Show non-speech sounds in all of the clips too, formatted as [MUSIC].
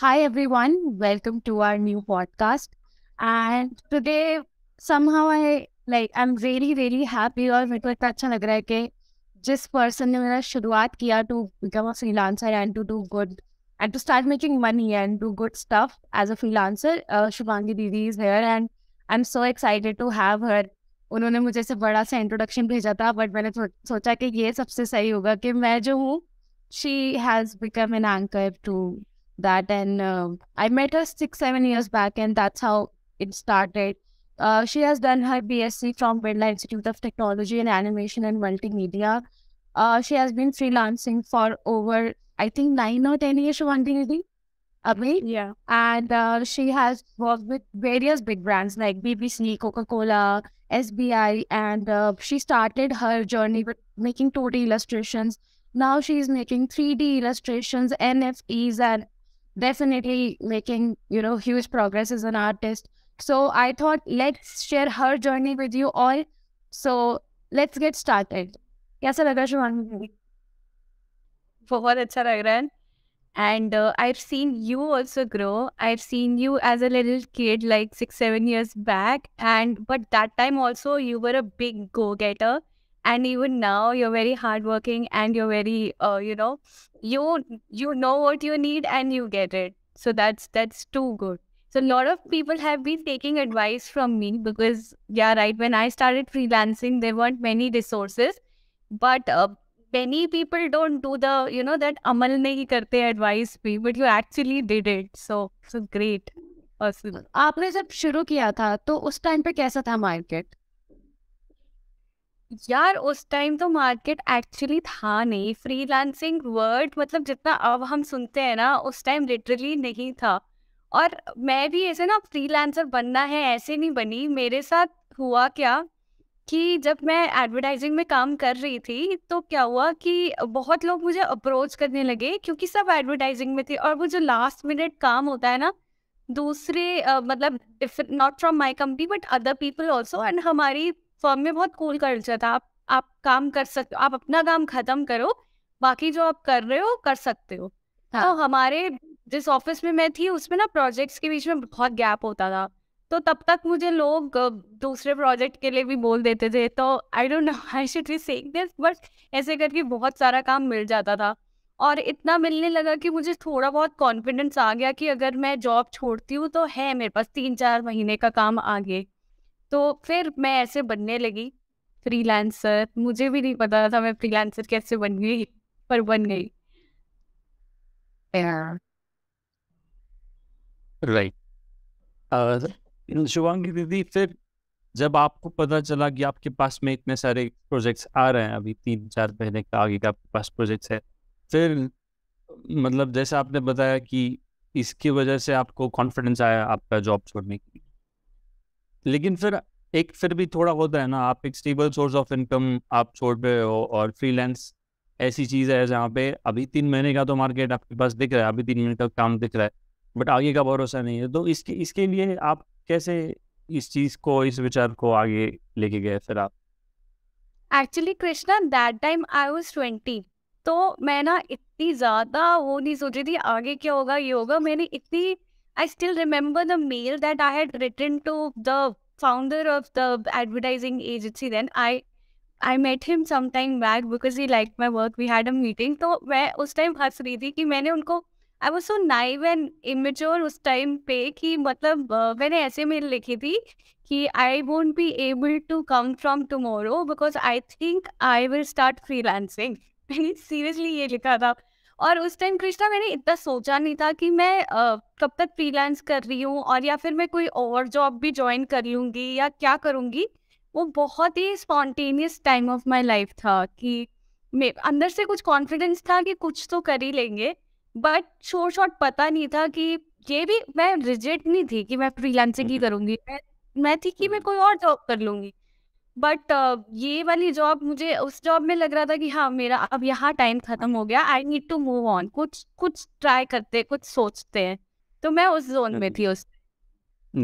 hi everyone welcome to our new podcast and today somehow i like i'm really really happy or just person shuruaat kiya to become a freelancer and to do good and to start making money and do good stuff as a freelancer uh, shubhangi is here and i'm so excited to have her उन्होंने मुझे से बड़ा सा introduction भेजा था but मैंने सोचा कि ये सबसे सही होगा कि मैं जो हूँ she has become an anchor to that. And uh, I met her six, seven years back, and that's how it started. Uh, she has done her BSc from Birla Institute of Technology and Animation and Multimedia. Uh, she has been freelancing for over, I think, nine or 10 years, Shivandini. Abhi. Yeah. And uh, she has worked with various big brands like BBC, Coca Cola, SBI. And uh, she started her journey with making 2D illustrations. Now she's making 3D illustrations, NFTs, and definitely making you know huge progress as an artist so i thought let's share her journey with you all so let's get started कैसा लगा शिवानी बहुत अच्छा लग रहा है and uh, i've seen you also grow i've seen you as a little kid like 6 7 years back and but that time also you were a big go getter and even now you're very hardworking and you're very uh, you know you you know what you need and you get it so that's that's too good so a lot of people have been taking advice from me because yeah right when i started freelancing there weren't many resources but uh, many people don't do the you know that amal nahi karte advice pe but you actually did it so so great awesome. आपने जब शुरू किया था तो उस time पे कैसा था मार्केट यार उस टाइम तो मार्केट एक्चुअली था नहीं फ्रीलांसिंग वर्ड मतलब जितना अब हम सुनते हैं ना उस टाइम लिटरली नहीं था और मैं भी ऐसे ना फ्रीलांसर बनना है ऐसे नहीं बनी मेरे साथ हुआ क्या कि जब मैं एडवर्टाइजिंग में काम कर रही थी तो क्या हुआ कि बहुत लोग मुझे अप्रोच करने लगे क्योंकि सब एडवर्टाइजिंग में थे और वो जो लास्ट मिनट काम होता है ना दूसरे uh, मतलब not from my company but other people also and हमारी फॉर्म में बहुत कूल कल्चर था आप आप काम कर सकते हो आप अपना काम खत्म करो बाकी जो आप कर रहे हो कर सकते हो हाँ. तो हमारे जिस ऑफिस में मैं थी उसमें ना प्रोजेक्ट्स के बीच में बहुत गैप होता था तो तब तक मुझे लोग दूसरे प्रोजेक्ट के लिए भी बोल देते थे तो I don't know I should be saying this but ऐसे करके बहुत सारा काम मिल जाता था और इतना मिलने लगा कि मुझे थोड़ा बहुत कॉन्फिडेंस आ गया कि अगर मैं जॉब छोड़ती हूँ तो है मेरे पास तीन चार महीने का काम आगे तो फिर मैं ऐसे बनने लगी फ्रीलांसर मुझे भी नहीं पता था मैं फ्रीलांसर कैसे बन गई पर बन गई राइट शुभांगी दीदी फिर जब आपको पता चला कि आपके पास में इतने सारे प्रोजेक्ट्स आ रहे हैं अभी तीन चार महीने का आगे का आपके पास प्रोजेक्ट्स है फिर मतलब जैसे आपने बताया कि इसकी वजह से आपको कॉन्फिडेंस आया आपका जॉब छोड़ने की लेकिन फिर एक फिर भी थोड़ा बहुत है ना आप एक स्टेबल सोर्स ऑफ इनकम आप छोड़ पे हो और फ्रीलांस ऐसी चीज़ है जहाँ पे अभी तीन महीने का तो मार्केट आपके पास दिख रहा है अभी तीन महीने का काम दिख रहा है बट आगे का भरोसा नहीं है तो इसके इसके लिए आप कैसे इस चीज़ को इस विचार को आगे लेके गए फिर आप actually Krishna that time I was twenty तो मैं ना इतनी ज़्यादा वो नहीं सोच रही थी आगे क्या होगा ये होगा मैंने इतनी I still remember the mail that I had written to the founder of the advertising agency then. I I met him some back because he like my work we had a meeting तो मैं उस time हंस रही थी कि मैंने उनको I was so naive and immature उस टाइम पे कि मतलब मैंने ऐसे मेल लिखी थी कि I won't be able to come from tomorrow because I think I will start freelancing मैंने सीरियसली ये लिखा था और उस टाइम कृष्णा मैंने इतना सोचा नहीं था कि मैं कब तक फ्रीलांस कर रही हूँ और या फिर मैं कोई और जॉब भी ज्वाइन कर लूँगी या क्या करूँगी वो बहुत ही spontaneous time of my life था कि मैं अंदर से कुछ कॉन्फिडेंस था कि कुछ तो कर ही लेंगे बट शोर शॉर्ट पता नहीं था कि ये भी मैं रिजेक्ट नहीं थी कि मैं फ्रीलांसिंग ही हम्म। करूँगी मैं मैं थी कि मैं हम्म। कोई और जॉब कर लूँगी बट uh, ये वाली जॉब मुझे उस जॉब में लग रहा था कि हाँ मेरा अब यहाँ टाइम खत्म हो गया I need to move on कुछ कुछ ट्राई करते कुछ सोचते हैं तो मैं उस जोन में थी हम्म। उस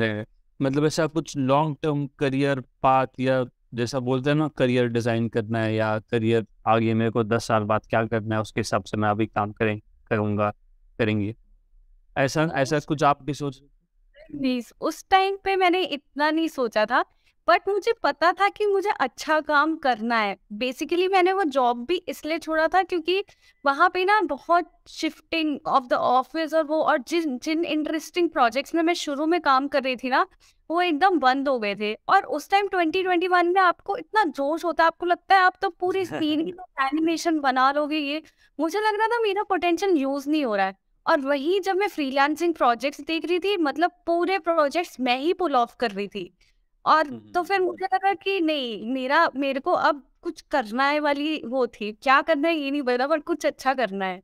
नहीं मतलब ऐसा कुछ लॉन्ग टर्म करियर पाथ या जैसा बोलते हैं ना करियर डिजाइन करना है या करियर आगे मेरे को दस साल बाद क्या करना है उसके हिसाब से मैं अभी काम करें करूंगा करेंगे ऐसा ऐसा कुछ आप भी सोच नहीं उस टाइम पे मैंने इतना नहीं सोचा था बट मुझे पता था कि मुझे अच्छा काम करना है बेसिकली मैंने वो जॉब भी इसलिए छोड़ा था क्योंकि वहाँ पे ना बहुत शिफ्टिंग ऑफ द ऑफिस और वो और जिन जिन इंटरेस्टिंग प्रोजेक्ट्स में मैं शुरू में काम कर रही थी ना वो एकदम बंद हो गए थे और उस टाइम 2021 में आपको इतना जोश होता है आपको लगता है आप तो पूरी सीन की तो एनिमेशन बना लोगे ये मुझे लग रहा था मेरा पोटेंशियल यूज नहीं हो रहा है और वही जब मैं फ्रीलांसिंग प्रोजेक्ट्स देख रही थी मतलब पूरे प्रोजेक्ट्स मैं ही पुल ऑफ कर रही थी और तो फिर मुझे लगा कि नहीं मेरा मेरे को अब कुछ करना है वाली वो थी क्या करना है ये नहीं पता पर कुछ अच्छा करना है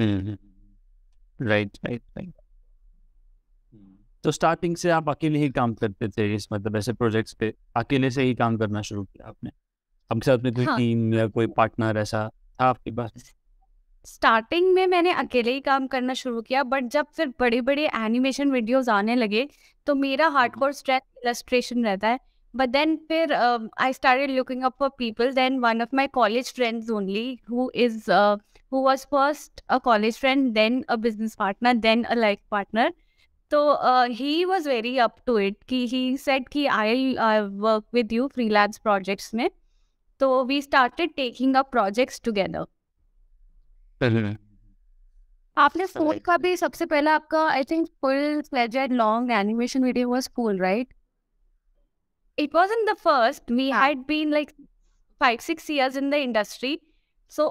राइट राइट राइट तो स्टार्टिंग से आप अकेले ही काम करते थे इस मतलब ऐसे प्रोजेक्ट्स पे अकेले से ही काम करना शुरू किया आपने आपके साथ में कोई हाँ। टीम या कोई पार्टनर ऐसा था आपके पास स्टार्टिंग में मैंने अकेले ही काम करना शुरू किया बट जब फिर बड़े बड़े एनिमेशन वीडियोस आने लगे तो मेरा कोर स्ट्रेस इलस्ट्रेशन रहता है बट देन फिर I started looking up for people then one of my college friends only who is who was first a college friend then a business partner then a life partner तो he was very up to it कि he said कि I work with you freelance projects में तो we started taking a projects together आपने full का भी सबसे पहला आपका I think full fledged long animation video was full right it was in the first we had been like five six years in the industry so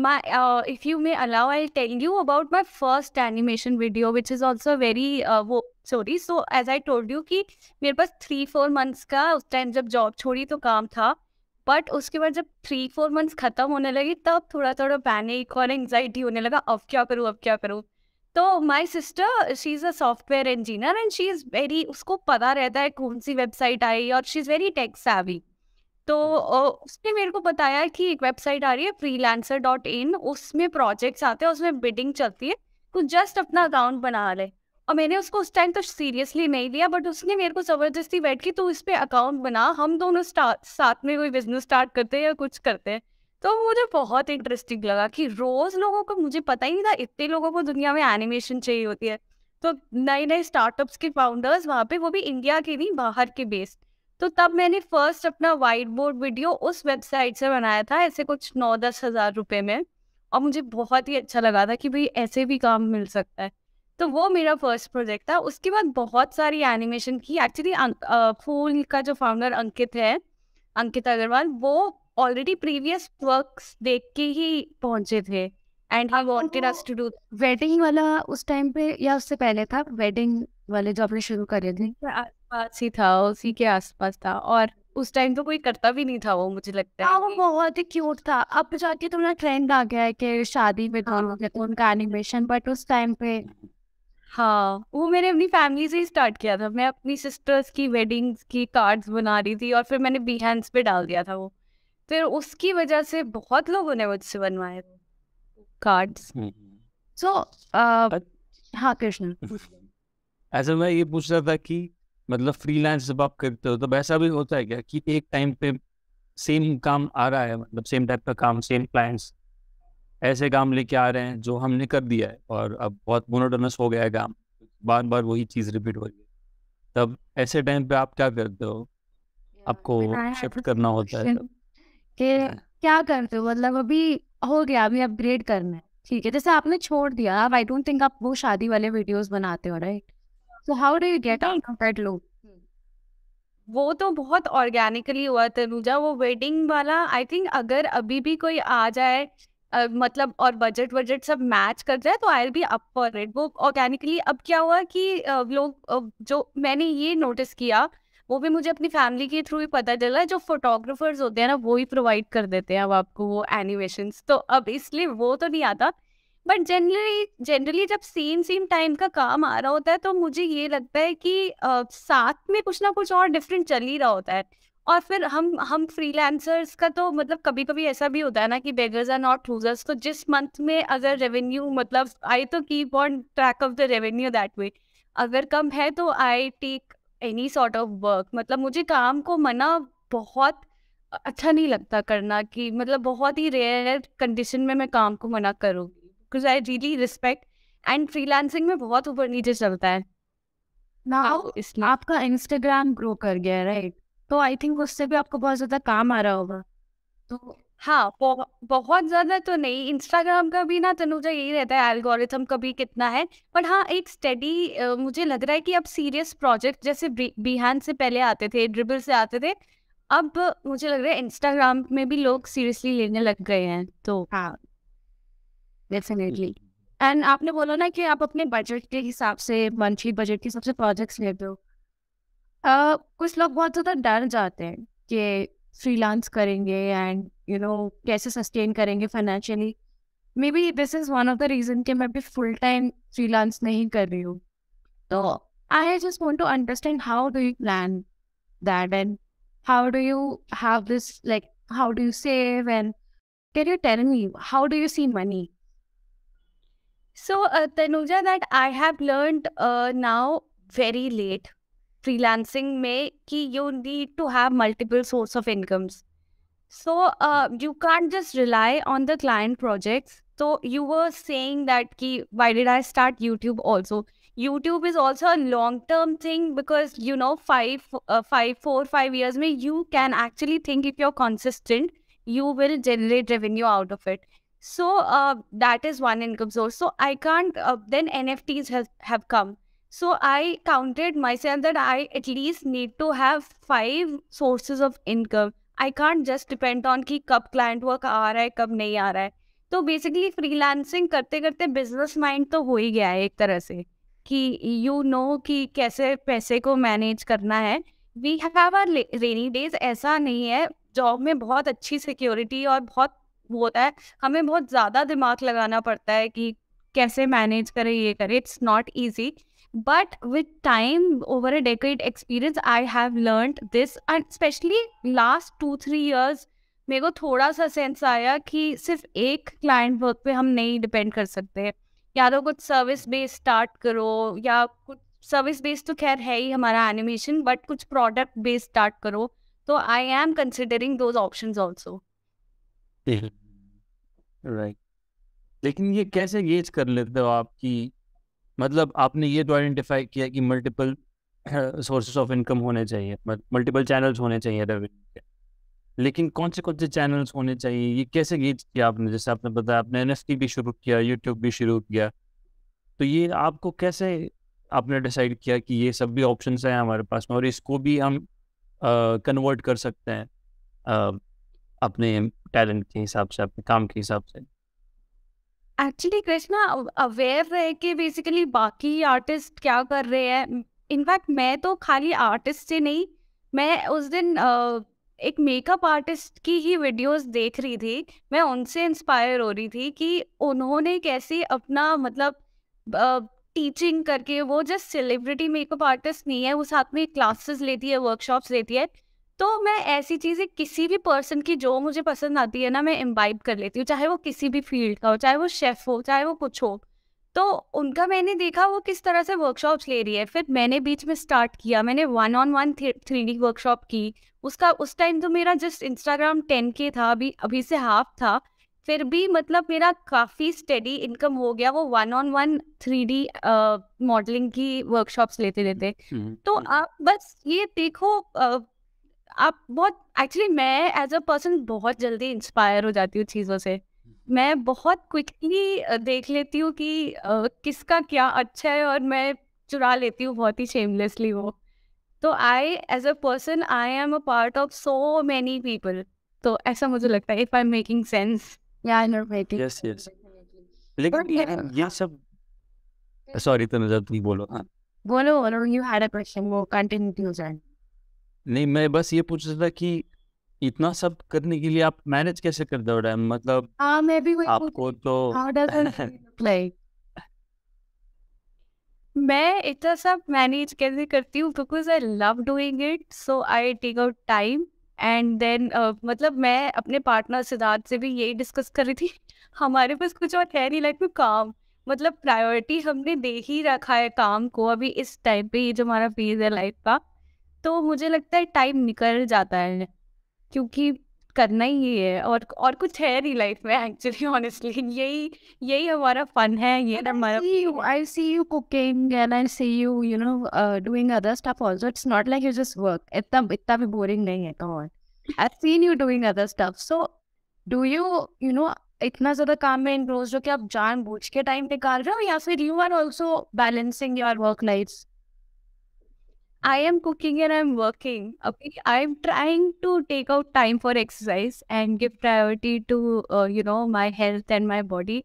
my if you may allow I tell you about my first animation video which is also very वो sorry so as I told you कि मेरे पास three four months का उस time जब job छोड़ी तो काम था बट उसके बाद जब थ्री फोर मंथ्स खत्म होने लगी तब थोड़ा थोड़ा पैनिक और एंगजाइटी होने लगा अब क्या करूँ अब क्या करूँ तो my sister she is a software engineer and she is very उसको पता रहता है कौन सी वेबसाइट आई और she is very tech savvy तो हम्म। उसने मेरे को बताया कि एक वेबसाइट आ रही है फ्री लैंसर डॉट इन उसमें प्रोजेक्ट्स आते हैं उसमें बिडिंग चलती है तो जस्ट अपना अकाउंट बना ले और मैंने उसको उस टाइम तो सीरियसली नहीं लिया बट उसने मेरे को जबरदस्ती बैठ के तू इस पे अकाउंट बना हम दोनों साथ में कोई बिजनेस स्टार्ट करते हैं या कुछ करते हैं तो मुझे बहुत इंटरेस्टिंग लगा कि रोज लोगों को मुझे पता ही नहीं था इतने लोगों को दुनिया में एनिमेशन चाहिए होती है तो नए नए स्टार्टअप्स के फाउंडर्स वहाँ पे वो भी इंडिया के नहीं बाहर के बेस्ड तो तब मैंने फर्स्ट अपना वाइट बोर्ड वीडियो उस वेबसाइट से बनाया था ऐसे कुछ नौ दस हजार रुपये में और मुझे बहुत ही अच्छा लगा था कि भाई ऐसे भी काम मिल सकता है तो वो मेरा फर्स्ट प्रोजेक्ट था उसके बाद बहुत सारी एनिमेशन की एक्चुअली फूल का जो फाउंडर अंकित है अंकित अग्रवाल वो ऑलरेडी प्रीवियस वर्क देख के ही पहुंचे थे and he wanted us to do wedding वाला उस टाइम पे या उससे पहले था वेडिंग वाले जो आपने शुरू करे थे आसपास ही था उसी के आसपास था और उस टाइम तो कोई करता भी नहीं था वो मुझे लगता हाँ, है वो बहुत ही क्यूट था अब जाके तो ना ट्रेंड आ गया है कि शादी में दोनों हाँ। उनका एनिमेशन बट उस टाइम पे हाँ वो मैंने अपनी फैमिली से ही स्टार्ट किया था मैं अपनी सिस्टर्स की वेडिंग्स की कार्ड्स बना रही थी और फिर मैंने बी हैंड्स पे डाल दिया था वो फिर उसकी वजह से बहुत लोगों ने मुझसे बनवाए कार्ड्स हम्म। सो हाँ कृष्ण [LAUGHS] ऐसा मैं ये पूछ रहा था कि मतलब फ्रीलांस जब आप करते हो तो ऐसा भी होता है क्या कि एक टाइम पे सेम काम आ रहा है मतलब सेम टाइप का काम सेम क्लाइंट्स ऐसे काम लेके आ रहे हैं जो हमने कर दिया है और अब बहुत मोनोटोनस हो गया है काम बार बार वही चीज़ रिपीट हो रही है तब ऐसे टाइम पे आप क्या करते हो आपको शिफ्ट करना होता है कि क्या करते हो मतलब अभी हो गया अभी अपग्रेड करना है ठीक है जैसे आपने छोड़ दिया आप आई डोंट थिंक आप वो शादी वाले वीडियोस बनाते हो right so how do you get out of that loop वो तो बहुत ऑर्गेनिकली हुआ तनुजा वो वेडिंग वाला आई थिंक अगर अभी भी कोई आ जाए Uh, मतलब और बजट वजट सब मैच कर रहा है तो I be up for it वो ऑर्गेनिकली अब क्या हुआ कि uh, लोग uh, जो मैंने ये नोटिस किया वो भी मुझे अपनी फैमिली के थ्रू ही पता चला जो फोटोग्राफर्स होते हैं ना वो ही प्रोवाइड कर देते हैं अब आपको वो एनिमेशन तो अब इसलिए वो तो नहीं आता बट जनरली जनरली जब सेम सेम टाइम का काम आ रहा होता है तो मुझे ये लगता है कि साथ में कुछ ना कुछ और डिफरेंट चल ही रहा होता है और फिर हम हम फ्रीलांसर्स का तो मतलब कभी कभी ऐसा भी होता है ना कि बेगर्स आर नॉट लूजर्स तो जिस मंथ में अगर रेवेन्यू मतलब आई तो keep on track of the revenue that way अगर कम है तो I take any sort of work मतलब मुझे काम को मना बहुत अच्छा नहीं लगता करना कि मतलब बहुत ही रेयर कंडीशन में मैं काम को मना करूँगी because I really respect and freelancing में बहुत ऊपर नीचे चलता है ना आपका इंस्टाग्राम ग्रो कर गया राइट तो आई थिंक उससे भी आपको बहुत ज्यादा काम आ रहा होगा तो हाँ बहुत ज्यादा तो नहीं इंस्टाग्राम का भी ना तनुजा यही रहता है एल्गोरिथम का भी कितना है बट हाँ एक स्टडी मुझे लग रहा है कि अब सीरियस प्रोजेक्ट जैसे बिहान से पहले आते थे ड्रिबल से आते थे अब मुझे लग रहा है इंस्टाग्राम में भी लोग सीरियसली लेने लग गए हैं तो हाँ डेफिनेटली एंड हम्म। आपने बोला ना कि आप अपने बजट के हिसाब से मंथली बजट के हिसाब से प्रोजेक्ट्स लेते हो uh, कुछ लोग बहुत ज़्यादा डर जाते हैं कि फ्रीलांस करेंगे एंड यू नो कैसे सस्टेन करेंगे financially maybe this is one of the reason कि मैं भी फुल टाइम फ्रीलांस नहीं कर रही हूँ तो I just want to understand how do you plan that and how do you have this like how do you save and can you tell me how do you see money so uh, tanuja that i have learned uh, now very late freelancing may कि you need to have multiple source of incomes. So uh, you can't just rely on the client projects. So you were saying that ki, why did I start YouTube also? YouTube is also a long term thing because you know five, uh, five, four, five years me you can actually think if you're consistent, you will generate revenue out of it. So uh, that is one income source. So I can't. Uh, then NFTs have have come. So I counted myself that I at least need to have five sources of income. I can't just depend on कि कब client work आ रहा है कब नहीं आ रहा है तो basically freelancing करते करते बिजनेस माइंड तो हो ही गया है एक तरह से कि यू you नो know कि कैसे पैसे को मैनेज करना है we have are rainy days ऐसा नहीं है जॉब में बहुत अच्छी सिक्योरिटी और बहुत वो होता है हमें बहुत ज़्यादा दिमाग लगाना पड़ता है कि कैसे मैनेज करें ये करें it's not easy But with time, over a decade experience, I have learned this. And especially last two, three years, मेरे को थोड़ा सा सेंस आया कि सिर्फ एक क्लाइंट वर्क पे हम नहीं डिपेंड कर सकते या तो कुछ सर्विस बेस्ड स्टार्ट करो या कुछ सर्विस बेस्ड तो खैर है ही हमारा एनिमेशन बट कुछ प्रोडक्ट बेस्ड स्टार्ट करो तो I am considering those options also right लेकिन ये कैसे गेज कर लेते हो आपकी मतलब आपने ये तो आइडेंटिफाई किया कि मल्टीपल सोर्सेस ऑफ इनकम होने चाहिए मल्टीपल चैनल्स होने चाहिए रेवेन्यू के लेकिन कौन से कौन से चैनल्स होने चाहिए ये कैसे गेज किया आपने जैसे आपने बताया आपने एन भी शुरू किया यूट्यूब भी शुरू किया तो ये आपको कैसे आपने डिसाइड किया कि ये सब भी ऑप्शन हैं हमारे पास में और इसको भी हम कन्वर्ट कर सकते हैं अपने टैलेंट के हिसाब से अपने काम के हिसाब से एक्चुअली कृष्णा अवेयर रहे कि बेसिकली बाकी आर्टिस्ट क्या कर रहे हैं इनफैक्ट मैं तो खाली आर्टिस्ट से नहीं मैं उस दिन uh, एक मेकअप आर्टिस्ट की ही वीडियोस देख रही थी मैं उनसे इंस्पायर हो रही थी कि उन्होंने कैसे अपना मतलब uh, टीचिंग करके वो जस्ट सेलिब्रिटी मेकअप आर्टिस्ट नहीं है वो साथ में क्लासेस लेती है वर्कशॉप्स लेती है तो मैं ऐसी चीजें किसी भी पर्सन की जो मुझे पसंद आती है ना मैं इम्बाइब कर लेती हूँ चाहे वो किसी भी फील्ड का हो चाहे वो शेफ हो चाहे वो कुछ हो तो उनका मैंने देखा वो किस तरह से वर्कशॉप्स ले रही है फिर मैंने बीच में स्टार्ट किया मैंने one on one three D workshop की उसका उस टाइम तो मेरा जस्ट इंस्टाग्राम टेन के था अभी अभी से हाफ था फिर भी मतलब मेरा काफ़ी स्टडी इनकम हो गया वो one on one three D modelling की वर्कशॉप्स लेते रहते तो हम्म। आप बस ये देखो आप बहुत एक्चुअली मैं एज अ पर्सन बहुत जल्दी इंस्पायर हो जाती हूँ चीज़ों से मैं बहुत क्विकली देख लेती हूँ कि किसका क्या अच्छा है और मैं चुरा लेती हूँ बहुत ही शेमलेसली वो तो I as a person I am a part of so many people तो ऐसा मुझे hmm. लगता है if I am making sense या सॉरी तो बोलो बोलो यू हैड अ क्वेश्चन वो कंटिन्यू टू नहीं मैं बस ये पूछ रहा था कि इतना सब करने के लिए आप मैनेज कैसे कर दो रहे मतलब हाँ मैं भी वही आपको तो [LAUGHS] मैं इतना सब मैनेज कैसे करती हूँ because I love doing it so I take out time and then मतलब मैं अपने पार्टनर सिद्धार्थ से भी यही डिस्कस कर रही थी [LAUGHS] हमारे पास कुछ और है नहीं लाइक में काम मतलब प्रायोरिटी हमने दे ही रखा है काम को अभी इस टाइम पे ये जो हमारा फेज है लाइफ का तो मुझे लगता है टाइम निकल जाता है क्योंकि करना ही है और और कुछ है नहीं लाइफ में एक्चुअली ऑनेस्टली यही यही हमारा फन है ये हमारा I see you cooking and I see you you know doing other stuff also it's not like you just work इतना इतना भी बोरिंग नहीं है come on I seen you doing other stuff so do you you know इतना ज्यादा काम में रोज जो कि आप जान बूझ के टाइम निकाल रहे हो या फिर you are also balancing your work life I am cooking and I'm working. Okay, I'm trying to take out time for exercise and give priority to uh, you know my health and my body.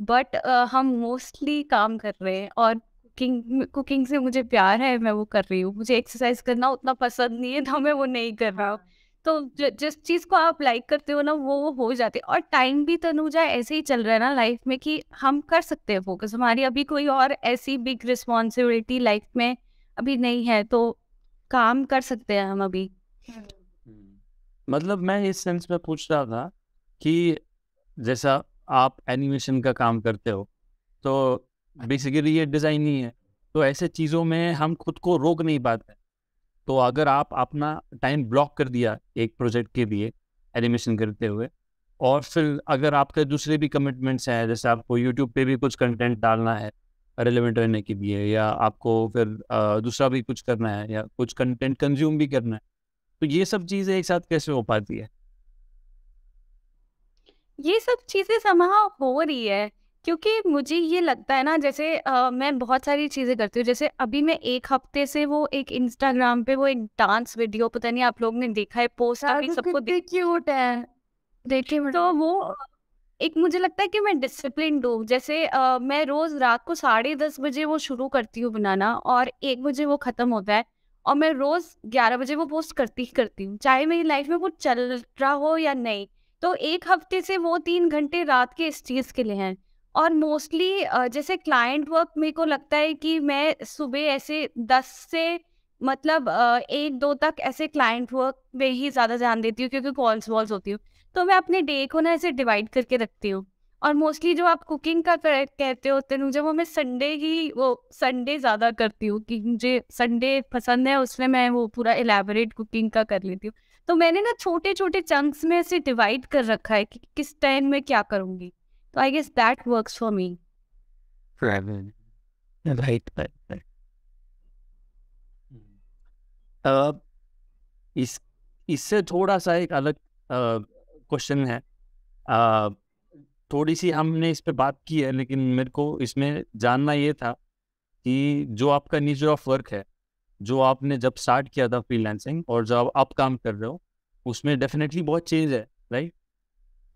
But uh, हम mostly काम कर रहे हैं और cooking cooking से मुझे प्यार है मैं वो कर रही हूँ मुझे एक्सरसाइज करना उतना पसंद नहीं है तो मैं वो नहीं कर रहा हूँ हाँ। तो जिस चीज़ को आप लाइक करते हो ना वो हो जाते और टाइम भी तनुजा ऐसे ही चल रहा है ना लाइफ में कि हम कर सकते हैं फोकस हमारी अभी कोई और ऐसी बिग रिस्पॉन्सिबिलिटी लाइफ में अभी नहीं है तो काम कर सकते हैं हम अभी हम्म। मतलब मैं इस सेंस में पूछ रहा था कि जैसा आप एनिमेशन का काम करते हो तो बेसिकली ये डिज़ाइन ही है तो ऐसे चीज़ों में हम खुद को रोक नहीं पाते तो अगर आप अपना टाइम ब्लॉक कर दिया एक प्रोजेक्ट के लिए एनिमेशन करते हुए और फिर अगर आपके दूसरे भी कमिटमेंट्स हैं जैसे आपको यूट्यूब पे भी कुछ कंटेंट डालना है रेलिवेंट रहने के लिए या आपको फिर दूसरा भी कुछ करना है या कुछ कंटेंट कंज्यूम भी करना है तो ये सब चीज़ें एक साथ कैसे हो पाती है ये सब चीज़ें समा हो रही है क्योंकि मुझे ये लगता है ना जैसे आ, मैं बहुत सारी चीज़ें करती हूँ जैसे अभी मैं एक हफ्ते से वो एक इंस्टाग्राम पे वो एक डांस वीडियो पता नहीं आप लोग ने देखा है पोस्ट अभी सबको क्यूट है देखे तो वो एक मुझे लगता है कि मैं डिसिप्लिन हूँ जैसे आ, मैं रोज रात को साढ़े दस बजे वो शुरू करती हूँ बनाना और एक बजे वो खत्म होता है और मैं रोज ग्यारह बजे वो पोस्ट करती ही करती हूँ चाहे मेरी लाइफ में कुछ चल रहा हो या नहीं तो एक हफ्ते से वो तीन घंटे रात के इस चीज के लिए हैं और मोस्टली जैसे क्लाइंट वर्क मेरे को लगता है कि मैं सुबह ऐसे दस से मतलब एक दो तक ऐसे क्लाइंट वर्क में ही ज्यादा ध्यान देती हूँ क्योंकि कॉल्स वॉल्स होती हूँ तो मैं अपने डे को ना ऐसे डिवाइड करके रखती हूँ और मोस्टली जो आप कुकिंग का कर, कहते होते हैं मुझे वो मैं संडे ही वो संडे ज़्यादा करती हूँ कि मुझे संडे पसंद है उसमें मैं वो पूरा एलेबोरेट कुकिंग का कर लेती हूँ तो मैंने ना छोटे छोटे चंक्स में ऐसे डिवाइड कर रखा है कि किस टाइम में क्या करूँगी तो I guess that work for me right इस इससे थोड़ा सा एक अलग क्वेश्चन है थोड़ी सी हमने इस पर बात की है लेकिन मेरे को इसमें जानना ये था कि जो आपका नेचर ऑफ वर्क है जो आपने जब स्टार्ट किया था फ्रीलांसिंग और जब आप काम कर रहे हो उसमें डेफिनेटली बहुत चेंज है राइट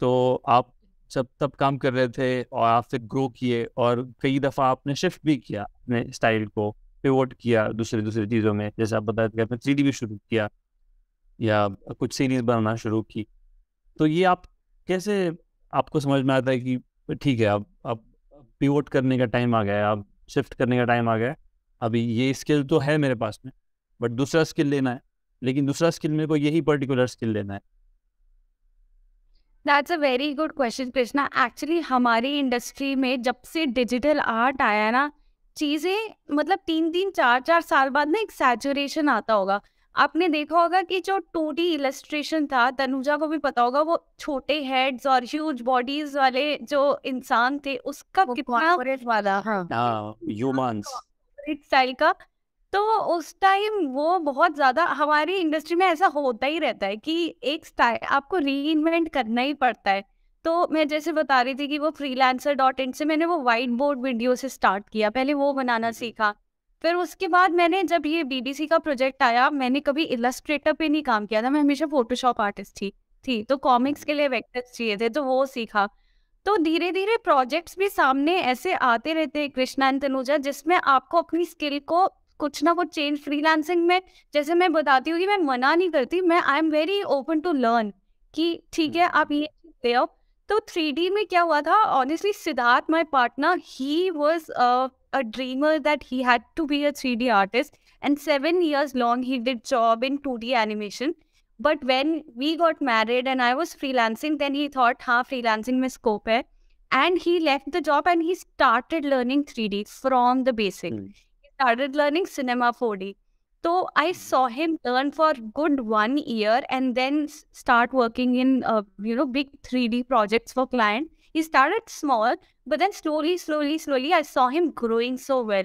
तो आप जब तब काम कर रहे थे और आप फिर ग्रो किए और कई दफ़ा आपने शिफ्ट भी किया अपने स्टाइल को पिवोट किया दूसरे दूसरे चीज़ों में जैसे आप बताए थे आपने थ्री भी शुरू किया या कुछ सीरीज बनाना शुरू की तो ये आप कैसे आपको समझ में आता है कि ठीक है अब अब पिवोट करने का टाइम आ गया है अब शिफ्ट करने का टाइम आ गया है अभी ये स्किल तो है मेरे पास में बट दूसरा स्किल लेना है लेकिन दूसरा स्किल मेरे को यही पर्टिकुलर स्किल लेना है that's a very good question Krishna actually हमारी इंडस्ट्री में जब से डिजिटल आर्ट आया ना चीज़ें मतलब तीन तीन चार चार साल बाद ना एक सैचुरेशन आता होगा आपने देखा होगा कि जो टू डी इलस्ट्रेशन था तनुजा को भी पता होगा वो छोटे हेड्स और ह्यूज बॉडीज वाले जो इंसान थे उसका कितना स्टाइल हाँ, हाँ, का तो उस टाइम वो बहुत ज्यादा हमारी इंडस्ट्री में ऐसा होता ही रहता है कि एक स्टाइल आपको री इन्वेंट करना ही पड़ता है तो मैं जैसे बता रही थी कि वो फ्रीलांसर डॉट इन से मैंने वो वाइट बोर्ड वीडियो से स्टार्ट किया पहले वो बनाना हम्म। सीखा फिर उसके बाद मैंने जब ये बीबीसी का प्रोजेक्ट आया मैंने कभी इलस्ट्रेटर पे नहीं काम किया था मैं हमेशा फोटोशॉप आर्टिस्ट थी थी तो कॉमिक्स के लिए वेक्टर्स चाहिए थे तो वो सीखा तो धीरे धीरे प्रोजेक्ट्स भी सामने ऐसे आते रहते हैं कृष्णा एंड तनुजा जिसमें आपको अपनी स्किल को कुछ ना कुछ चेंज फ्रीलांसिंग में जैसे मैं बताती हूँ कि मैं मना नहीं करती मैं I am very open to learn कि ठीक है आप ये दे तो थ्री में क्या हुआ था honestly Siddharth my partner he was a dreamer that he had to be a 3D artist. And seven years long, he did job in 2D animation. But when we got married and I was freelancing, then he thought, ha, freelancing my scope hai. And he left the job and he started learning 3D from the basic. Mm. He started learning cinema 4D. So I hmm. saw him learn for good one year and then start working in, uh, you know, big 3D projects for client. He started small, but then slowly, slowly, slowly, I saw him growing so well.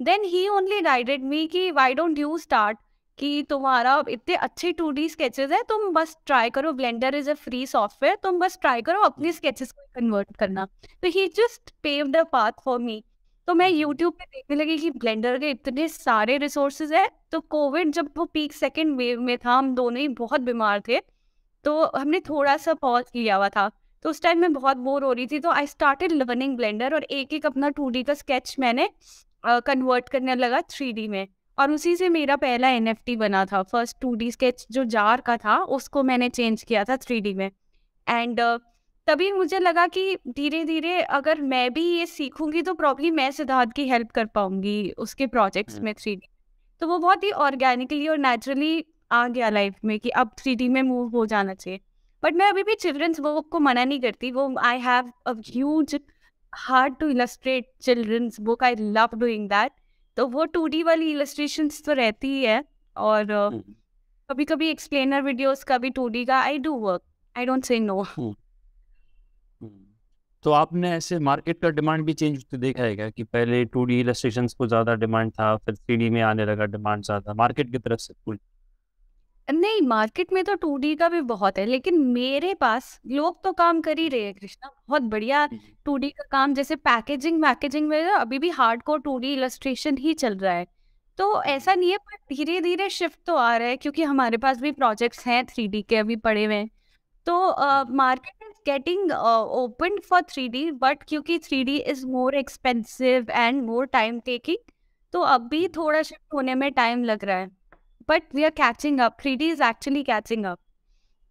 Then he only guided me ki why don't you start? कि तुम्हारा इतने अच्छे to D sketches है तुम बस try करो Blender is a free software तुम बस ट्राई करो अपने स्केचेस को कन्वर्ट करना तो he just pave the path for me तो मैं यूट्यूब पे देखने लगी कि ब्लेंडर के इतने सारे रिसोर्सेज हैं तो कोविड जब वो पीक सेकेंड वेव में था हम दोनों ही बहुत बीमार थे तो हमने थोड़ा सा पॉज लिया हुआ था तो उस टाइम मैं बहुत बोर हो रही थी तो आई स्टार्टेड लर्निंग ब्लेंडर और एक एक अपना टू का स्केच मैंने कन्वर्ट uh, करने लगा थ्री में और उसी से मेरा पहला एन बना था फर्स्ट टू स्केच जो जार का था उसको मैंने चेंज किया था थ्री में एंड uh, तभी मुझे लगा कि धीरे धीरे अगर मैं भी ये सीखूंगी तो प्रॉब्ली मैं सिद्धार्थ की हेल्प कर पाऊंगी उसके प्रोजेक्ट्स हम्म। में थ्री तो वो बहुत ही ऑर्गेनिकली और नेचुरली आ गया लाइफ में कि अब थ्री में मूव हो जाना चाहिए बट मैं अभी भी चिल्ड्रंस बुक को मना नहीं करती वो I have a huge heart to illustrate children's book I love doing that तो वो टू वाली इलस्ट्रेशन तो रहती ही है और कभी कभी एक्सप्लेनर वीडियोस का भी टू का I do work I don't say no तो आपने ऐसे मार्केट का डिमांड भी चेंज होते तो देखा है क्या कि पहले टू डी इलस्ट्रेशन को ज़्यादा डिमांड था फिर थ्री में आने लगा डिमांड ज़्यादा मार्केट की तरफ से पूरी नहीं मार्केट में तो टू डी का भी बहुत है लेकिन मेरे पास लोग तो काम कर ही रहे हैं कृष्णा बहुत बढ़िया टू डी का काम जैसे पैकेजिंग वैकेजिंग में अभी भी hardcore two D illustration ही चल रहा है तो ऐसा नहीं है पर धीरे धीरे शिफ्ट तो आ रहा है क्योंकि हमारे पास भी प्रोजेक्ट्स हैं थ्री डी के अभी पड़े हुए हैं तो market is getting open for three D but क्योंकि three D is more expensive and more time taking तो अभी थोड़ा शिफ्ट होने में टाइम लग रहा है but we are catching up. 3D is actually catching up.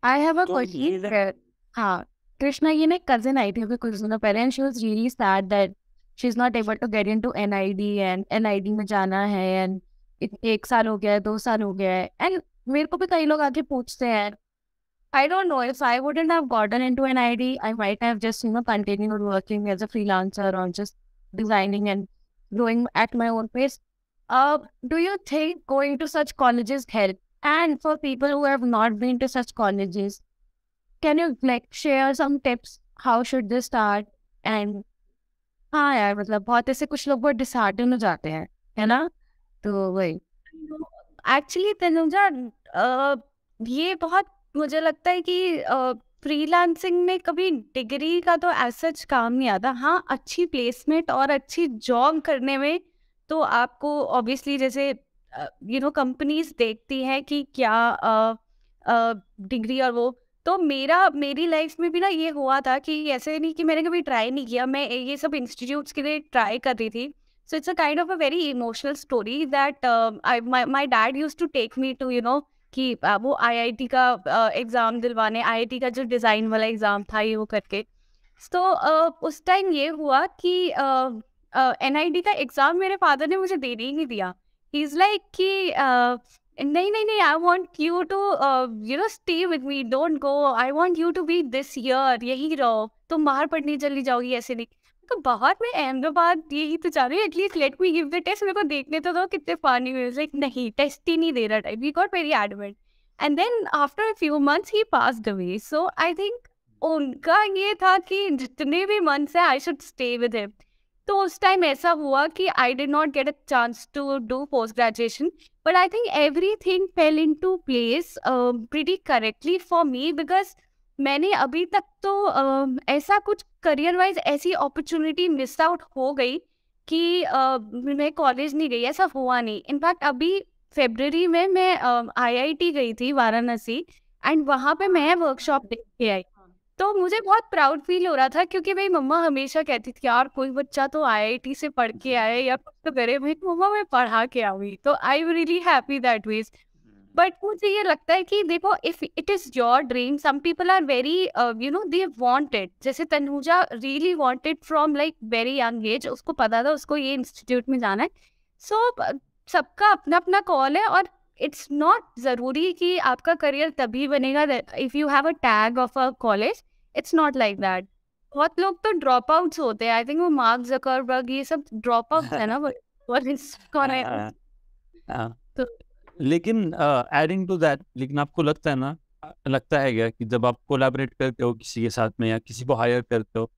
I have a question. Krishna हाँ कृष्णा ये ना कजिन आई थी अभी कुछ दिनों पहले and she was really sad that she is NID able to get into NID and NID में जाना है एंड एक साल हो गया है दो साल हो गया है एंड मेरे I don't know if I wouldn't have gotten into NID I might have just you know continued working as a freelancer or just designing and growing at my own pace. Uh, do you think going to such colleges help? And for people who have not been to such colleges, can you like share some tips? How should they start? And हाँ यार मतलब बहुत ऐसे कुछ लोग बहुत dishearten हो जाते हैं है ना तो वही एक्चुअली तनुजा ये बहुत मुझे लगता है कि फ्रीलांसिंग में कभी डिग्री का तो एज सच काम नहीं आता हाँ अच्छी प्लेसमेंट और अच्छी जॉब करने में तो आपको ऑब्वियसली जैसे यू नो कंपनीज देखती हैं कि क्या डिग्री और वो तो मेरा मेरी लाइफ में भी ना ये हुआ था कि ऐसे नहीं कि मैंने कभी ट्राई नहीं किया मैं ये सब इंस्टीट्यूट्स के लिए ट्राई कर रही थी so it's a kind of a very emotional story that I my dad use to take me to you know कि वो आईआईटी का एग्ज़ाम दिलवाने आईआईटी का जो डिज़ाइन वाला एग्ज़ाम था ये वो करके तो so, uh, उस टाइम ये हुआ कि एन आई डी का एग्जाम मेरे फादर ने मुझे देने ही नहीं दिया ही इज लाइक कि नहीं नहीं नहीं I want you to you know stay with me don't go I want you to be this year यही रहो तुम बाहर पढ़ने चली जाओगी ऐसे नहीं तो बाहर मैं अहमदाबाद यही तो चाह रही हूँ at least let me give the test मेरे को देखने तो दो कितने पानी हुए लाइक नहीं टेस्ट ही नहीं दे रहा type we got very admit and then after a few months he passed away so I think उनका ये था कि जितने भी मंथ्स हैं I should stay with him तो उस टाइम ऐसा हुआ कि I did not get a chance to do post graduation but I think everything fell into place pretty correctly for me because मैंने अभी तक तो uh, ऐसा कुछ करियर वाइज ऐसी अपॉर्चुनिटी मिस आउट हो गई कि uh, मैं कॉलेज नहीं गई ऐसा हुआ नहीं इनफैक्ट अभी फेबररी में मैं आईआईटी um, uh, गई थी वाराणसी एंड वहाँ पे मैं वर्कशॉप देख के आई तो मुझे बहुत प्राउड फील हो रहा था क्योंकि मेरी मम्मा हमेशा कहती थी यार कोई बच्चा तो आईआईटी से पढ़ के आए या कुछ तो करे मेरी मम्मा मैं पढ़ा के आऊंगी तो I really happy that was but मुझे ये लगता है कि देखो if it is your dream some people are very you know they wanted जैसे Tanuja really wanted from like very young age उसको पता था उसको ये इंस्टीट्यूट में जाना है सो so, सबका अपना अपना कॉल है और इट्स नॉट जरूरी कि आपका करियर तभी बनेगा if you have a tag of a college it's not like that बहुत लोग तो ड्रॉप आउट्स होते हैं आई थिंक वो मार्क जकरबर्ग ये सब ड्रॉप [LAUGHS] आउट है ना व्हाट इज तो लेकिन एडिंग टू दैट लेकिन आपको लगता है ना लगता है क्या कि जब आप कोलैबोरेट करते हो किसी के साथ में या किसी को हायर करते हो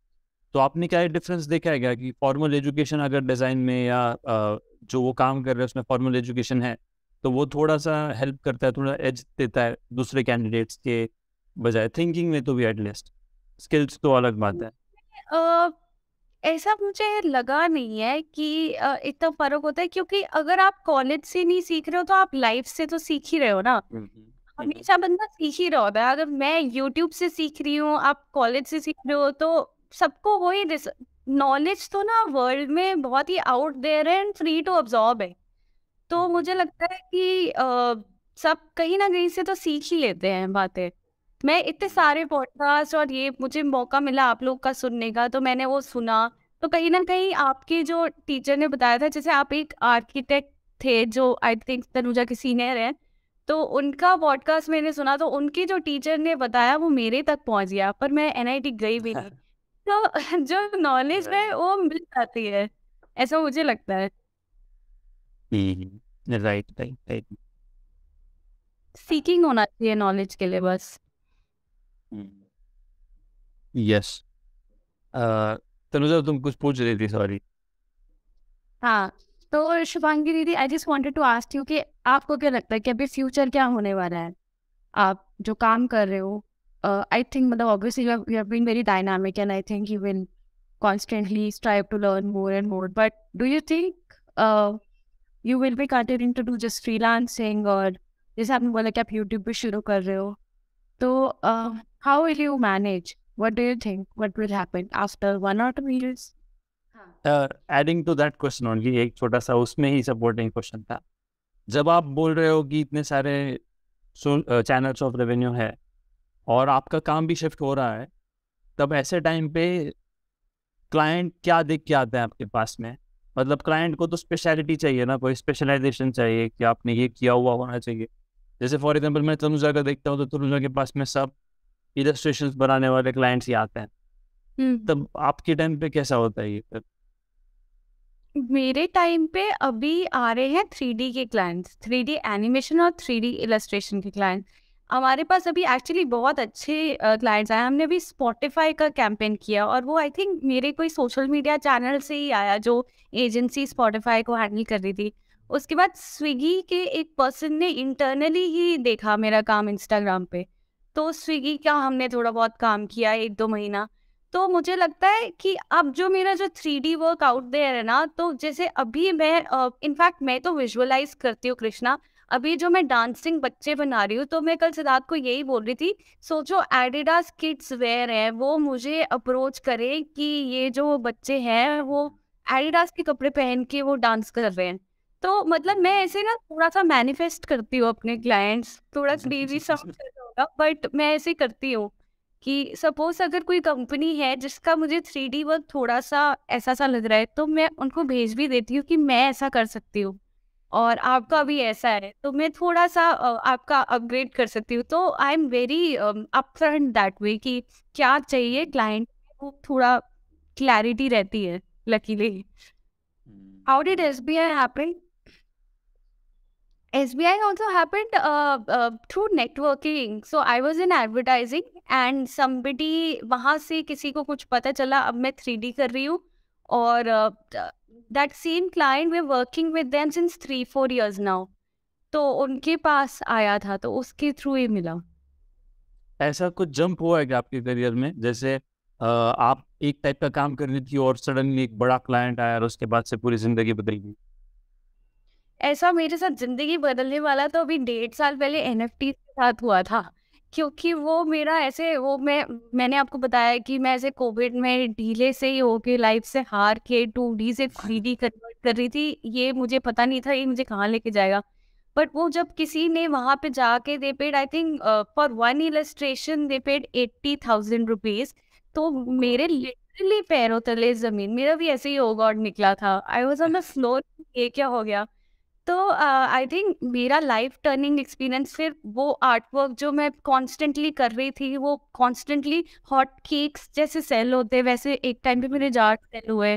तो आपने क्या डिफरेंस देखा है क्या कि फॉर्मल एजुकेशन अगर डिज़ाइन में या uh, जो वो काम कर रहे हैं उसमें फॉर्मल एजुकेशन है तो वो थोड़ा सा हेल्प करता है थोड़ा एज देता है दूसरे कैंडिडेट्स के बजाय थिंकिंग में तो भी एटलीस्ट स्किल्स तो अलग बात है ऐसा मुझे लगा नहीं है कि इतना फर्क होता है क्योंकि अगर आप कॉलेज से नहीं सीख रहे हो तो आप लाइफ से तो सीख ही रहे हो ना हमेशा बंदा सीख ही रहा होता है अगर मैं यूट्यूब से सीख रही हूँ आप कॉलेज से सीख रहे हो तो सबको वही नॉलेज तो ना वर्ल्ड में बहुत ही आउट देयर है एंड फ्री टू ऑब्जॉर्ब है तो मुझे लगता है कि आ, सब कहीं ना कहीं से तो सीख ही लेते हैं बातें मैं इतने सारे पॉडकास्ट और ये मुझे मौका मिला आप लोग का सुनने का तो मैंने वो सुना तो कहीं ना कहीं आपके जो टीचर ने बताया था जैसे आप एक आर्किटेक्ट थे जो आई थिंक तनुजा के सीनियर हैं तो उनका पॉडकास्ट मैंने सुना तो उनके जो टीचर ने बताया वो मेरे तक पहुंच गया पर मैं एनआईटी गई भी नहीं [LAUGHS] तो [LAUGHS] जो नॉलेज है वो मिल जाती है ऐसा मुझे लगता है राइट राइट राइट सीकिंग होना चाहिए नॉलेज के लिए बस यस तनुजा तुम कुछ पूछ रही थी सॉरी हाँ तो शुभांगी दीदी I just wanted to ask you कि आपको क्या लगता है कि अभी फ्यूचर क्या होने वाला है आप जो काम कर रहे हो आई थिंक मतलब obviously you have been very dynamic and I think you will constantly strive to learn more and more but do you think you will be continue to do just just freelancing or जैसे आपने बोला कि आप YouTube पे शुरू कर रहे हो तो How will you manage? What do you think? What will happen after one or two years? Adding to that question only एक छोटा सा उसमें ही सपोर्टिंग क्वेश्चन था जब आप बोल रहे हो कि इतने सारे चैनल्स ऑफ रेवेन्यू है और आपका काम भी शिफ्ट हो रहा है तब ऐसे टाइम पे क्लाइंट क्या देख के आते हैं आपके पास में मतलब क्लाइंट को तो स्पेशलिटी चाहिए ना कोई स्पेशलाइजेशन चाहिए कि आपने ये किया हुआ होना चाहिए जैसे फॉर एग्जाम्पल मैं तनुजा का देखता हूँ तो तनुजा के पास में सब इलस्ट्रेशन बनाने वाले क्लाइंट्स ही आते हैं हम्म। तब आपके टाइम पे कैसा होता है ये फिर मेरे टाइम पे अभी आ रहे हैं थ्री डी के क्लाइंट्स थ्री डी एनिमेशन और थ्री डी इलस्ट्रेशन के क्लाइंट हमारे पास अभी एक्चुअली बहुत अच्छे क्लाइंट्स आए हमने अभी स्पॉटिफाई का कैंपेन किया और वो आई थिंक मेरे कोई सोशल मीडिया चैनल से ही आया जो एजेंसी स्पॉटिफाई को हैंडल कर रही थी उसके बाद स्विगी के एक पर्सन ने इंटरनली ही देखा मेरा काम इंस्टाग्राम पे तो स्विगी का हमने थोड़ा बहुत काम किया एक दो महीना तो मुझे लगता है कि अब जो मेरा जो three D work out there है ना तो जैसे अभी मैं इनफैक्ट uh, मैं तो विजुअलाइज करती हूँ कृष्णा अभी जो मैं डांसिंग बच्चे बना रही हूँ तो मैं कल सिद्धार्थ को यही बोल रही थी सोचो एडिडास किड्स वेयर है वो मुझे अप्रोच करे कि ये जो बच्चे हैं वो एडिडास के कपड़े पहन के वो डांस कर रहे हैं तो मतलब मैं ऐसे ना थोड़ा सा मैनिफेस्ट करती हूँ अपने क्लाइंट्स थोड़ा सा [LAUGHS] होगा बट मैं ऐसे करती हूँ कि सपोज अगर कोई कंपनी है जिसका मुझे थ्री डी वर्क थोड़ा सा ऐसा सा लग रहा है तो मैं उनको भेज भी देती हूँ कि मैं ऐसा कर सकती हूँ और आपका भी ऐसा है तो मैं थोड़ा सा आपका अपग्रेड कर सकती हूँ तो I am very upfront that वे कि क्या चाहिए क्लाइंट को थोड़ा क्लैरिटी रहती है luckily how did S B I happen SBI also happened uh, uh, through networking. So I was in advertising and somebody वहाँ से किसी को कुछ पता चला अब मैं थ्री कर रही हूँ और that same client we working with them since three four years now तो उनके पास आया था तो उसके थ्रू ही मिला ऐसा कुछ जंप हुआ है क्या आपके करियर में जैसे आ, आप एक टाइप का काम कर रही थी और सडनली एक बड़ा क्लाइंट आया और उसके बाद से पूरी जिंदगी बदल गई ऐसा मेरे साथ जिंदगी बदलने वाला तो अभी डेढ़ साल पहले एन के साथ हुआ था क्योंकि वो मेरा ऐसे वो मैं मैंने आपको बताया कि मैं ऐसे कोविड में डीले से ही होके लाइफ से हार के टू डी से थ्री डी कन्वर्ट कर रही थी ये मुझे पता नहीं था ये मुझे कहाँ लेके जाएगा बट वो जब किसी ने वहां पे जाके they paid I think for one illustration they paid eighty thousand rupees तो मेरे लिटरली पैरों तले जमीन मेरा भी ऐसे ही होगा और निकला था I was on the floor ये क्या हो गया तो आई थिंक मेरा लाइफ टर्निंग एक्सपीरियंस फिर वो आर्ट वर्क जो मैं कॉन्स्टेंटली कर रही थी वो कॉन्स्टेंटली हॉट केक्स जैसे सेल होते वैसे एक टाइम पे मेरे जार सेल हुए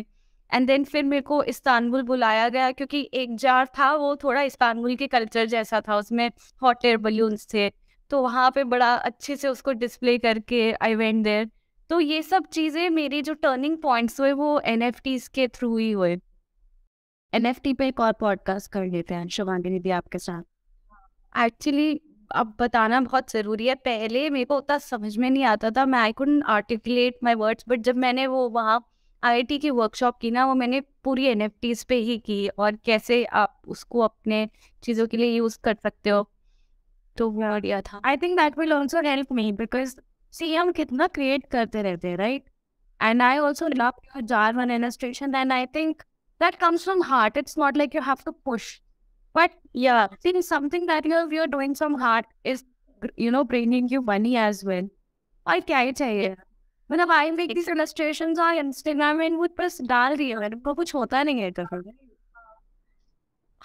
एंड देन फिर मेरे को इस्तानबुल बुलाया गया क्योंकि एक जार था वो थोड़ा इस्तानबुल के कल्चर जैसा था उसमें हॉट एयर बलून्स थे तो वहाँ पे बड़ा अच्छे से उसको डिस्प्ले करके आई वेंट देयर तो ये सब चीज़ें मेरे जो टर्निंग पॉइंट्स हुए वो एन के थ्रू ही हुए एनएफटी पे एक और पॉडकास्ट कर लेते हैं शुभांगिनी दी आपके साथ एक्चुअली अब बताना बहुत ज़रूरी है पहले मेरे को उतना समझ में नहीं आता था मैं I could articulate my words but जब मैंने वो वहाँ आई की वर्कशॉप की ना वो मैंने पूरी एन पे ही की और कैसे आप उसको अपने चीज़ों के लिए यूज़ कर सकते हो तो वो आइडिया था I think that will also help me because see हम कितना क्रिएट करते रहते हैं right and I also love your jar one illustration and I think that comes from heart. It's not like you have to push. But yeah, see, something that you know, you're doing from heart is, you know, bringing you money as well. I can't tell you. When I make these illustrations on Instagram, I would just put it on. But nothing happens.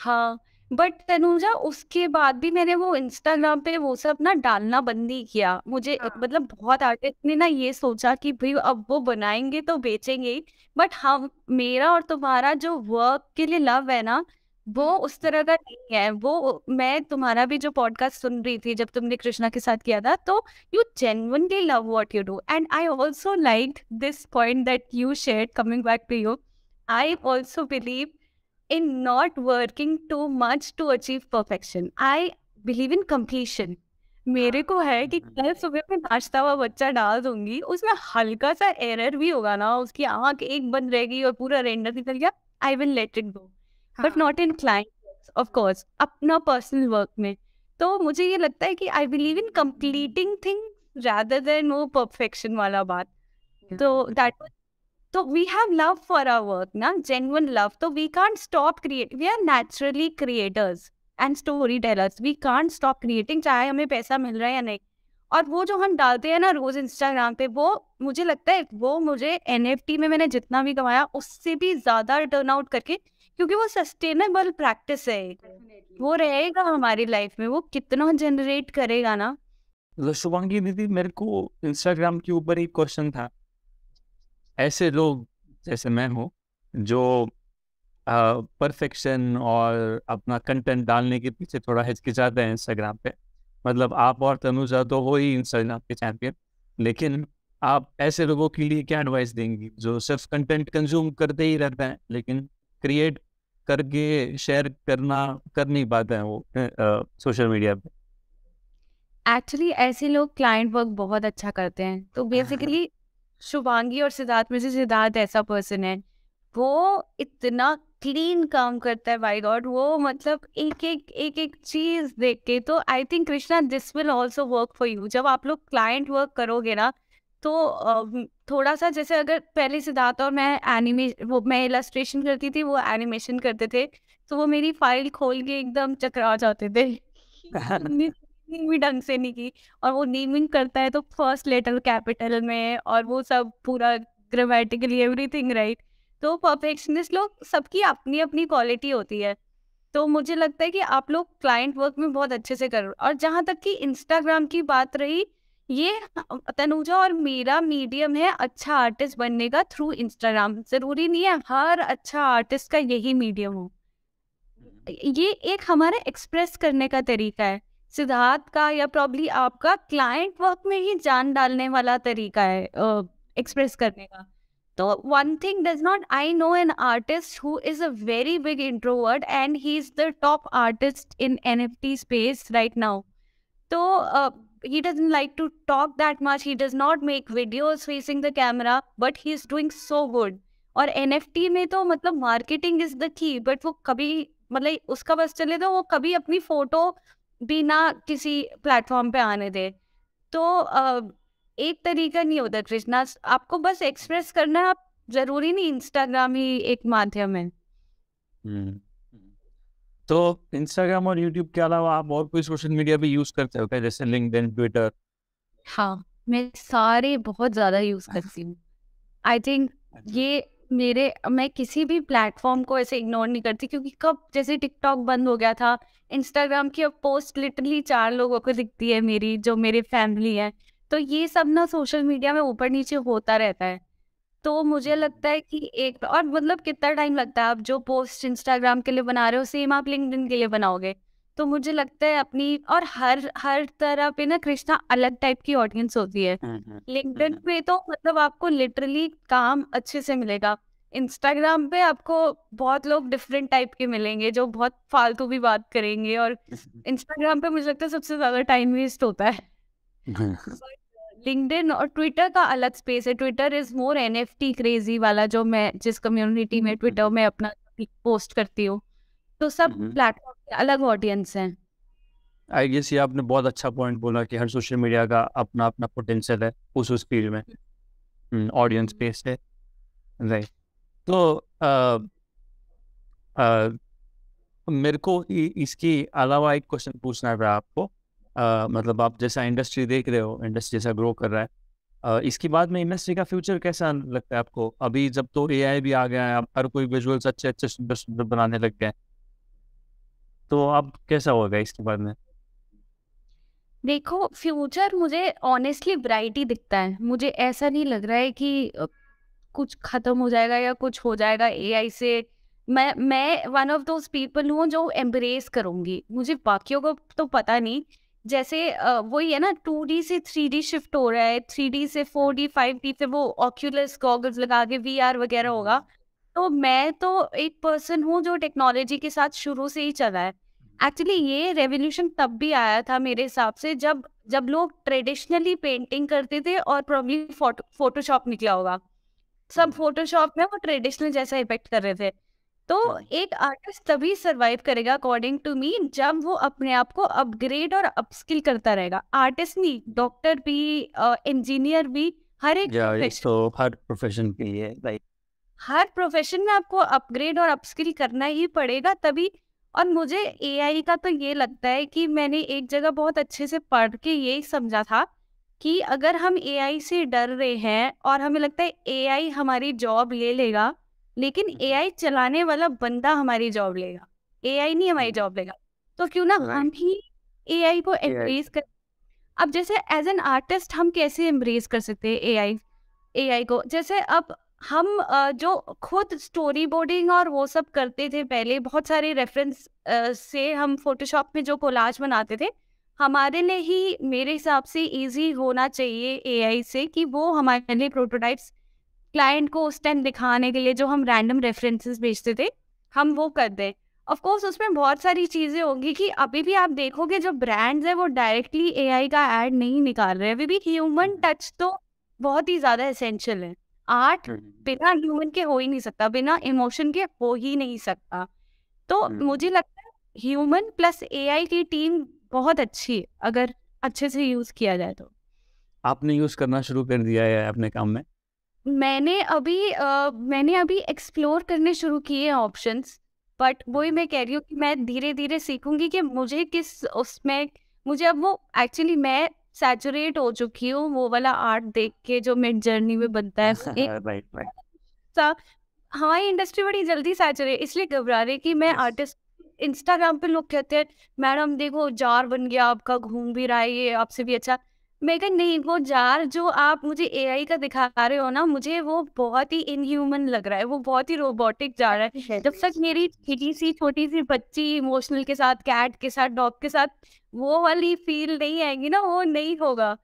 Yeah. But Tanuja उसके बाद भी मैंने वो Instagram पे वो सब ना डालना बंद नहीं किया मुझे हाँ मतलब बहुत आर्टिस्ट ने ना ये सोचा कि भाई अब वो बनाएंगे तो बेचेंगे ही बट हम मेरा और तुम्हारा जो वर्क के लिए लव है ना वो उस हम्म। तरह का नहीं है वो मैं तुम्हारा भी जो पॉडकास्ट सुन रही थी जब तुमने कृष्णा के साथ किया था तो you genuinely love what you do and I also like this point that you share coming back to you I also believe in not working too much to achieve perfection. I believe in completion. मेरे को है कि हाँ। कल सुबह मैं नाश्ता हुआ बच्चा डाल दूंगी उसमें हल्का सा एरर भी होगा ना उसकी आंख एक बंद रहेगी और पूरा रेंडर निकल गया I will let it go but not in client of course अपना पर्सनल वर्क में तो मुझे ये लगता है कि I believe in completing thing rather than वो परफेक्शन वाला बात तो दैट वॉज तो we have love for our work ना जेन्युइन लव तो we can't stop create we are naturally creators and story tellers we can't stop creating चाहे हमें पैसा मिल रहा है या नहीं और वो जो हम डालते हैं ना रोज इंस्टाग्राम पे वो मुझे लगता है वो मुझे एन में मैंने जितना भी कमाया उससे भी ज्यादा टर्न आउट करके क्योंकि वो सस्टेनेबल प्रैक्टिस है वो रहेगा हमारी लाइफ में वो कितना जनरेट करेगा ना शुभांगी दीदी मेरे को इंस्टाग्राम के ऊपर एक क्वेश्चन था ऐसे लोग जैसे मैं हूँ जो परफेक्शन और अपना कंटेंट डालने के पीछे थोड़ा हिचकिचाते हैं इंस्टाग्राम पे मतलब आप और तनुजा तो हो ही इंस्टाग्राम के चैंपियन लेकिन आप ऐसे लोगों के लिए क्या एडवाइस देंगी जो सिर्फ कंटेंट कंज्यूम करते ही रहते हैं लेकिन क्रिएट करके शेयर करना कर नहीं पाते हैं वो सोशल मीडिया पे एक्चुअली ऐसे लोग क्लाइंट वर्क बहुत अच्छा करते हैं तो बेसिकली [LAUGHS] शुभांगी और सिद्धार्थ में से सिद्धार्थ ऐसा पर्सन है वो इतना क्लीन काम करता है बाई गॉड वो मतलब एक एक एक एक चीज देख के तो I think Krishna this will also work for you जब आप लोग क्लाइंट वर्क करोगे ना तो थोड़ा सा जैसे अगर पहले सिद्धार्थ और मैं एनिमे वो मैं इलास्ट्रेशन करती थी वो एनिमेशन करते थे तो वो मेरी फाइल खोल के एकदम चकरा जाते थे [LAUGHS] नेमिंग भी ढंग से नहीं की और वो नेमिंग करता है तो फर्स्ट लेटर कैपिटल में और वो सब पूरा ग्रामेटिकली एवरीथिंग राइट तो परफेक्शनिस्ट लोग सबकी अपनी अपनी क्वालिटी होती है तो मुझे लगता है कि आप लोग क्लाइंट वर्क में बहुत अच्छे से करो और जहाँ तक कि इंस्टाग्राम की बात रही ये तनुजा और मेरा मीडियम है अच्छा आर्टिस्ट बनने का थ्रू इंस्टाग्राम जरूरी नहीं है हर अच्छा आर्टिस्ट का यही मीडियम हो हम्म। ये एक हमारा एक्सप्रेस करने का तरीका है सिद्धार्थ का या प्रॉब्ली आपका क्लाइंट वर्क में ही जान डालने वाला तरीका है एक्सप्रेस uh, करने का तो one thing does not I know an artist who is a very big introvert and he is the top artist in N F T space right now तो he doesn't like to talk that much. He does not make videos facing the camera, but he is doing so good. और N में तो मतलब marketing is the key but वो कभी मतलब उसका बस चले तो वो कभी अपनी फोटो बिना किसी प्लेटफॉर्म पे आने दे तो uh, एक तरीका नहीं होता कृष्णा आपको बस एक्सप्रेस करना है आप जरूरी नहीं इंस्टाग्राम ही एक माध्यम है हम्म, हम्म। तो इंस्टाग्राम और यूट्यूब के अलावा आप और कोई सोशल मीडिया भी यूज करते हो क्या जैसे लिंक्डइन ट्विटर हाँ मैं सारे बहुत ज्यादा यूज करती हूँ आई थिंक अच्छा। ये मेरे मैं किसी भी प्लेटफॉर्म को ऐसे इग्नोर नहीं करती क्योंकि कब जैसे टिकटॉक बंद हो गया था इंस्टाग्राम की अब पोस्ट लिटरली चार लोगों को दिखती है मेरी जो मेरे फैमिली है तो ये सब ना सोशल मीडिया में ऊपर नीचे होता रहता है तो मुझे लगता है कि एक और मतलब कितना टाइम लगता है आप जो पोस्ट इंस्टाग्राम के लिए बना रहे हो सेम आप लिंक के लिए बनाओगे तो मुझे लगता है अपनी और हर हर तरह पे ना कृष्णा अलग टाइप की ऑडियंस होती है लिंक्डइन हम्म, हम्म, हम्म। पे तो मतलब आपको लिटरली काम अच्छे से मिलेगा इंस्टाग्राम पे आपको बहुत लोग डिफरेंट टाइप के मिलेंगे जो बहुत फालतू भी बात करेंगे और इंस्टाग्राम [LAUGHS] पे मुझे लगता है सबसे ज्यादा टाइम वेस्ट होता है लिंक्डइन [LAUGHS] और ट्विटर का अलग स्पेस है Twitter is more an crazy वाला जो मैं जिस कम्युनिटी में ट्विटर में अपना पोस्ट करती हूँ तो सब हम्म। प्लेटफॉर्म के अलग ऑडियंस हैं आई गेस ये आपने बहुत अच्छा पॉइंट बोला कि हर सोशल मीडिया का अपना अपना पोटेंशियल है उस उस फील्ड में ऑडियंस हम्म, बेस हम्म। है राइट तो आ, आ, मेरे को इसकी अलावा एक क्वेश्चन पूछना है आपको आ, मतलब आप जैसा इंडस्ट्री देख रहे हो इंडस्ट्री जैसा ग्रो कर रहा है आ, इसके बाद में इंडस्ट्री का फ्यूचर कैसा लगता है आपको अभी जब तो एआई भी आ गया है आप हर कोई विजुअल्स अच्छे अच्छे सुंदर सुंदर बनाने लग गए हैं तो अब कैसा होगा इसके बाद में देखो फ्यूचर मुझे ऑनेस्टली ब्राइट ही दिखता है मुझे ऐसा नहीं लग रहा है कि कुछ खत्म हो जाएगा या कुछ हो जाएगा एआई से मैं मैं वन ऑफ दोज पीपल हूँ जो एम्ब्रेस करूंगी मुझे बाकियों को तो पता नहीं जैसे वही है ना टू डी से थ्री डी शिफ्ट हो रहा है थ्री डी से फोर डी फाइव डी से वो ऑक्यूलस गॉगल्स लगा के वी आर वगैरह होगा हम्म। तो मैं तो एक पर्सन हूँ जो टेक्नोलॉजी के साथ शुरू से ही चला है एक्चुअली ये रेवोल्यूशन तब भी आया था मेरे हिसाब से जब जब लोग ट्रेडिशनली पेंटिंग करते थे और प्रॉब्ली फोटोशॉप निकला होगा सब फोटोशॉप हम्म। में वो ट्रेडिशनल जैसा इफेक्ट कर रहे थे तो हाँ। एक आर्टिस्ट तभी सरवाइव करेगा अकॉर्डिंग टू मी जब वो अपने आप को अपग्रेड और अपस्किल करता रहेगा आर्टिस्ट नहीं डॉक्टर भी इंजीनियर भी हर एक तो हर प्रोफेशन के लिए हर प्रोफेशन में आपको अपग्रेड और अपस्किल करना ही पड़ेगा तभी और मुझे ए का तो ये लगता है कि मैंने एक जगह बहुत अच्छे से पढ़ के यही समझा था कि अगर हम ए से डर रहे हैं और हमें लगता है ए हमारी जॉब ले लेगा लेकिन ए हम्म, हम्म। चलाने वाला बंदा हमारी जॉब लेगा ए नहीं हमारी जॉब हम्म। लेगा तो क्यों ना हम ही ए को एम्ब्रेस कर अब जैसे एज एन आर्टिस्ट हम कैसे एम्ब्रेस कर सकते हैं ए आई को जैसे अब हम जो खुद स्टोरी बोर्डिंग और वो सब करते थे पहले बहुत सारे रेफरेंस से हम फोटोशॉप में जो कोलाज बनाते थे हमारे लिए ही मेरे हिसाब से इजी होना चाहिए एआई से कि वो हमारे लिए प्रोटोटाइप्स क्लाइंट को उस टाइम दिखाने के लिए जो हम रैंडम रेफरेंसेस भेजते थे हम वो कर दें ऑफकोर्स उसमें बहुत सारी चीज़ें होंगी कि अभी भी आप देखोगे जो ब्रांड्स हैं वो डायरेक्टली एआई का एड नहीं निकाल रहे अभी भी ह्यूमन टच तो बहुत ही ज़्यादा एसेंशियल है आर्ट हम्म, हम्म। बिना ह्यूमन के हो ही नहीं सकता बिना इमोशन के हो ही नहीं सकता तो हम्म, मुझे लगता है ह्यूमन प्लस एआई की टीम बहुत अच्छी है अगर अच्छे से यूज किया जाए तो आपने यूज करना शुरू कर दिया है अपने काम में मैंने अभी आ, मैंने अभी एक्सप्लोर करने शुरू किए हैं ऑप्शंस बट वही मैं कह रही हूँ कि मैं धीरे धीरे सीखूंगी कि मुझे किस उसमें मुझे अब वो एक्चुअली मैं सैचुरेट हो चुकी हूँ वो वाला आर्ट देख के जो मिड जर्नी में बनता है [LAUGHS] राइट राइट हमारी इंडस्ट्री बड़ी जल्दी सैचुरेट इसलिए घबरा रही कि मैं आर्टिस्ट इंस्टाग्राम पे लोग कहते हैं मैडम देखो जार बन गया आपका घूम भी रहा है ये आपसे भी अच्छा मैं नहीं वो जार जो आप मुझे एआई का दिखा रहे हो ना मुझे वो बहुत ही इनह्यूमन लग रहा है वो बहुत ही रोबोटिक जार है जब तक मेरी छोटी सी छोटी सी बच्ची इमोशनल के साथ कैट के साथ डॉग के साथ वो वाली फील नहीं आएगी ना वो नहीं होगा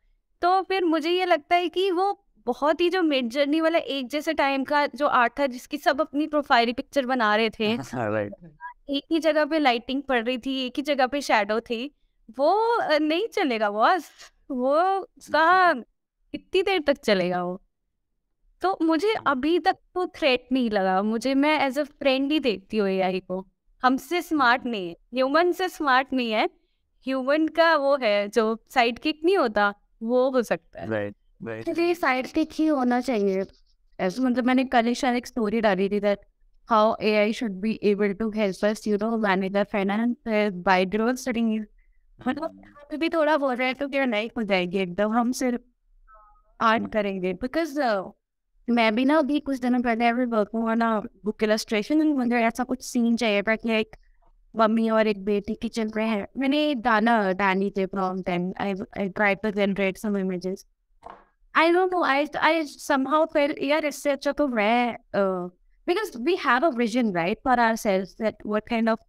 तो फिर मुझे ये लगता है कि वो बहुत ही जो मिड जर्नी वाला एक जैसे टाइम का जो आर्ट था जिसकी सब अपनी प्रोफाइल पिक्चर बना रहे थे [LAUGHS] हाँ, एक ही जगह पे लाइटिंग पड़ रही थी एक ही जगह पे शेडो थी वो नहीं चलेगा बॉस वो कितनी देर तक चलेगा वो तो मुझे हाँ। अभी तक तो थ्रेट नहीं लगा मुझे मैं एज अ फ्रेंड ही देखती हूँ एआई को हमसे स्मार्ट नहीं है ह्यूमन से स्मार्ट नहीं है ह्यूमन का वो है जो साइड किक नहीं होता वो हो सकता है राइट राइट साइड किक ही होना चाहिए ऐसे मतलब मैंने कल एक स्टोरी डाली थी that how AI should be able to help us you know manage finance by drone मतलब हमें भी थोड़ा बोल रहे हैं तो क्या नहीं हो जाएगी एकदम हम सिर्फ आर्ट करेंगे बिकॉज मैं भी ना अभी कुछ दिनों पहले अभी वर्क हुआ ना बुक इलस्ट्रेशन मुझे ऐसा कुछ सीन चाहिए बट एक मम्मी और एक बेटी किचन पे है मैंने दाना डैनी थे from time I I try to generate some images I don't know I I somehow fail यार इससे अच्छा तो मैं because we have a vision right for our self that what kind of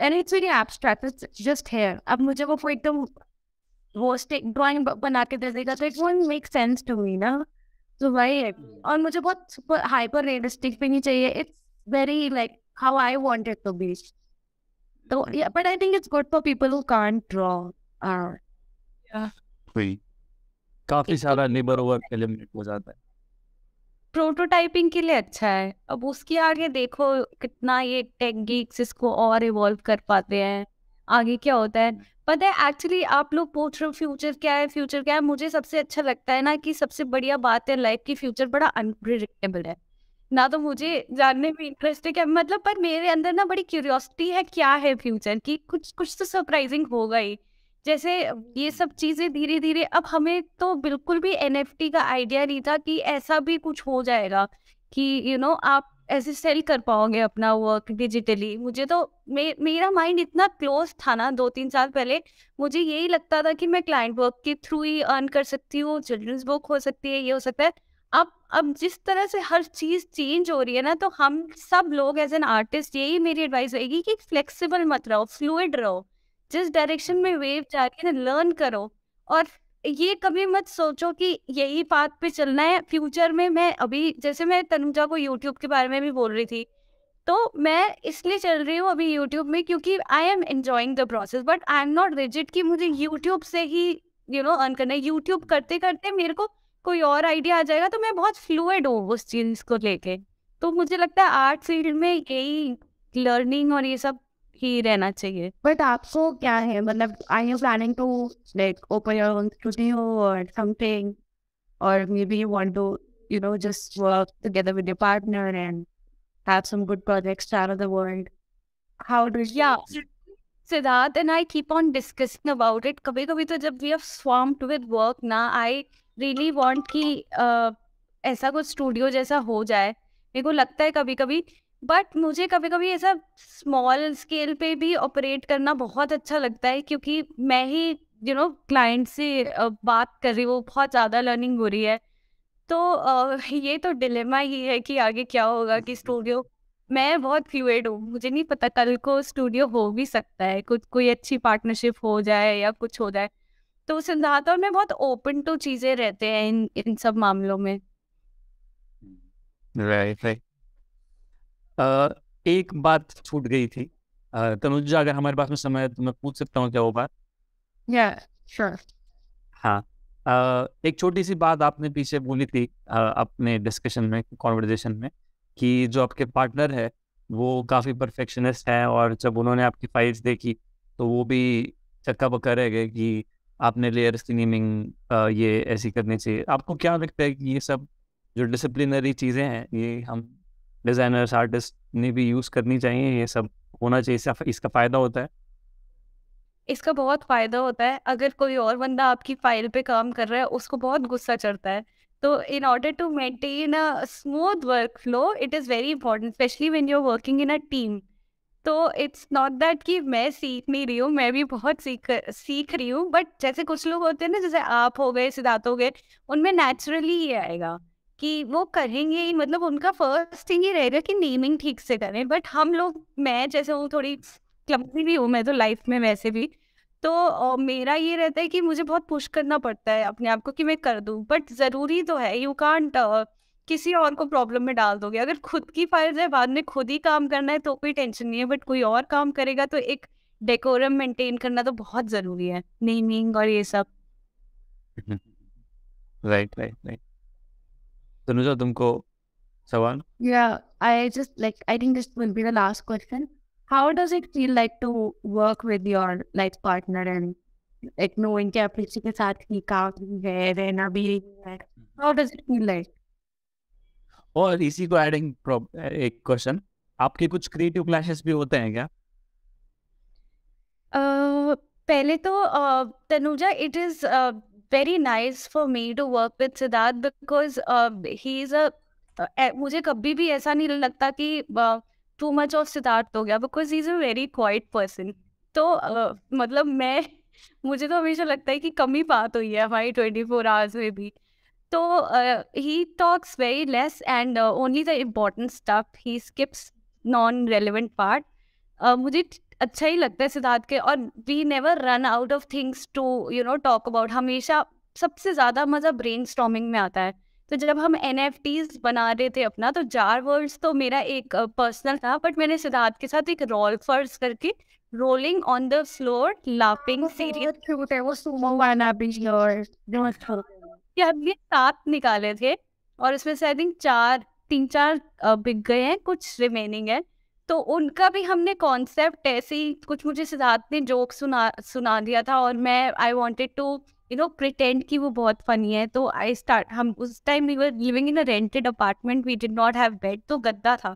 and it's very abstract it's just here अब मुझे वो एकदम वो स्टिक ड्राइंग बना के दे देगा तो it won't make sense to me ना तो वही है और मुझे बहुत सुपर हाइपर रियलिस्टिक भी नहीं चाहिए it's very like how I want it to be तो but I think it's good for people who can't draw or काफी सारा लेबर वर्क एलिमिनेट हो जाता है प्रोटोटाइपिंग के लिए अच्छा है अब उसके आगे देखो कितना ये टेक गीक्स इसको और इवॉल्व कर पाते हैं आगे क्या होता है पता है एक्चुअली आप लोग पूछ रहे हो फ्यूचर क्या है फ्यूचर क्या है मुझे सबसे अच्छा लगता है ना कि सबसे बढ़िया बात है लाइफ की फ्यूचर बड़ा अनप्रिडिक्टेबल है ना तो मुझे जानने में इंटरेस्ट है क्या मतलब पर मेरे अंदर ना बड़ी क्यूरियोसिटी है क्या है फ्यूचर की कुछ कुछ तो सरप्राइजिंग होगा ही जैसे ये सब चीजें धीरे धीरे अब हमें तो बिल्कुल भी एन का आइडिया नहीं था कि ऐसा भी कुछ हो जाएगा कि यू you नो know, आप ऐसे सेल कर पाओगे अपना वर्क डिजिटली मुझे तो मे, मेरा माइंड इतना क्लोज था ना दो तीन साल पहले मुझे यही लगता था कि मैं क्लाइंट वर्क के थ्रू ही अर्न कर सकती हूँ चिल्ड्रंस बुक हो सकती है ये हो सकता है अब अब जिस तरह से हर चीज चेंज हो रही है ना तो हम सब लोग एज एन आर्टिस्ट यही मेरी एडवाइस रहेगी कि फ्लेक्सिबल मत रहो फ्लूड रहो जिस डायरेक्शन में वेव जा रही है ना लर्न करो और ये कभी मत सोचो कि यही पाथ पे चलना है फ्यूचर में मैं अभी जैसे मैं तनुजा को यूट्यूब के बारे में भी बोल रही थी तो मैं इसलिए चल रही हूँ अभी यूट्यूब में क्योंकि I am enjoying the process but I am not rigid कि मुझे यूट्यूब से ही यू नो अर्न करना है यूट्यूब करते करते मेरे को कोई और आइडिया आ जाएगा तो मैं बहुत फ्लूड हूँ उस चीज को लेके तो मुझे लगता है आर्ट फील्ड में यही लर्निंग और ये सब ही रहना चाहिए बट आपको क्या है मतलब I you planning to like open your own studio और समथिंग और maybe you want to you know just work together with your partner and have some good projects of the world how do या Siddharth and I keep on discussing about it कभी कभी तो जब we have swamped with work ना I really want कि uh, ऐसा कुछ studio जैसा हो जाए मेरे को लगता है कभी कभी बट मुझे कभी कभी ऐसा स्मॉल स्केल पे भी ऑपरेट करना बहुत अच्छा लगता है क्योंकि मैं ही यू नो क्लाइंट से बात कर रही हूँ बहुत ज़्यादा लर्निंग हो रही है तो ये तो डिलेमा ही है कि आगे क्या होगा कि स्टूडियो मैं बहुत फ्यूएड हूँ मुझे नहीं पता कल को स्टूडियो हो भी सकता है कुछ कोई अच्छी पार्टनरशिप हो जाए या कुछ हो जाए तो सिद्धार्थ और मैं बहुत ओपन टू चीजें रहते हैं इन इन सब मामलों में राइट right, राइट right. एक बात छूट गई थी तनुजा अगर हमारे पास में समय है तो मैं पूछ सकता हूँ क्या वो बात या श्योर हाँ एक छोटी सी बात आपने पीछे बोली थी अपने डिस्कशन में कॉन्वर्जेशन में कि जो आपके पार्टनर है वो काफ़ी परफेक्शनिस्ट हैं और जब उन्होंने आपकी फाइल्स देखी तो वो भी चक्का पक्का रह गए कि आपने लेयर स्क्रीनिंग ये ऐसी करनी चाहिए आपको क्या लगता है कि ये सब जो डिसिप्लिनरी चीज़ें हैं ये हम डिज़ाइनर्स आर्टिस्ट ने भी यूज़ करनी चाहिए ये सब होना चाहिए इसका इसका फ़ायदा होता है इसका बहुत फ़ायदा होता है अगर कोई और बंदा आपकी फाइल पे काम कर रहा है उसको बहुत गुस्सा चढ़ता है तो in order to maintain a smooth work flow it is very important specially when you are working in a team तो इट्स नॉट दैट कि मैं सीख नहीं रही हूँ मैं भी बहुत सीख सीख रही हूँ बट जैसे कुछ लोग होते हैं ना जैसे आप हो गए सिद्धार्थ हो गए उनमें नेचुरली ये आएगा कि वो करेंगे ही मतलब उनका फर्स्ट थिंग ये रहेगा कि नेमिंग ठीक से करें बट हम लोग मैं जैसे हूँ थोड़ी क्लम्पी भी हूँ मैं तो लाइफ में वैसे भी तो ओ, मेरा ये रहता है कि मुझे बहुत पुश करना पड़ता है अपने आप को कि मैं कर दूँ बट ज़रूरी तो है यू कांट किसी और को प्रॉब्लम में डाल दोगे अगर खुद की फाइल्स है बाद में खुद ही काम करना है तो कोई टेंशन नहीं है बट कोई और काम करेगा तो एक डेकोरम मेंटेन करना तो बहुत ज़रूरी है नेमिंग और ये सब राइट राइट राइट तनुजा तुमको सवाल yeah i just like i think this will be the last question how does it feel like to work with your life partner and like knowing कि आप किसी के साथ ही काम है रहना भी है how does it feel like और इसी को एडिंग एक क्वेश्चन आपके कुछ क्रिएटिव क्लैशेस भी होते हैं क्या uh, पहले तो uh, Tanuja it is very nice for me to work with Siddharth because uh, he is uh, a मुझे कभी भी ऐसा नहीं लगता कि टू मच ऑफ सिद्धार्थ हो गया because he is a very quiet person तो uh, मतलब मैं [LAUGHS] मुझे तो हमेशा लगता है कि कम ही बात हुई है हमारी ट्वेंटी फोर आवर्स में भी तो he talks very less and only the important stuff he skips non relevant part मुझे अच्छा ही लगता है सिद्धार्थ के और we never run out of things to you know talk about हमेशा सबसे ज्यादा मजा ब्रेन में आता है तो जब हम एन बना रहे थे अपना तो जार वर्ड्स तो मेरा एक पर्सनल था बट मैंने सिद्धार्थ के साथ एक रोल फर्ज करके rolling on the floor laughing serious सात निकाले थे और इसमें से आई थिंक चार तीन चार बिक गए हैं कुछ रिमेनिंग है तो उनका भी हमने कॉन्सेप्ट ऐसे कुछ मुझे सिद्धार्थ ने जोक सुना सुना दिया था और मैं I wanted to you know pretend कि वो बहुत फनी है तो आई स्टार्ट हम उस time we were living in a rented apartment we did not have bed तो गद्दा था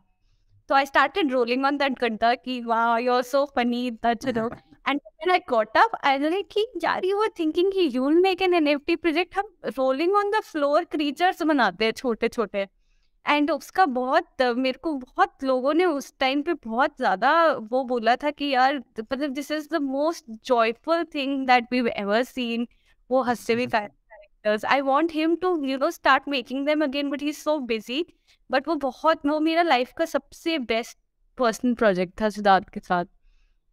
तो I started rolling on that गद्दा कि वाह you are so funny that you know and when I got up I like यार you were thinking he you will make an NFT project हम rolling on the floor creatures बनाते हैं छोटे छोटे and उसका बहुत मेरे को बहुत लोगों ने उस टाइम पे बहुत ज्यादा वो बोला था कि यार मतलब this is the most joyful thing that we ever seen वो हंसते हुए characters I want him to you know start making them again but he is so busy but वो बहुत वो मेरा लाइफ का सबसे बेस्ट पर्सनल प्रोजेक्ट था सिद्धार्थ के साथ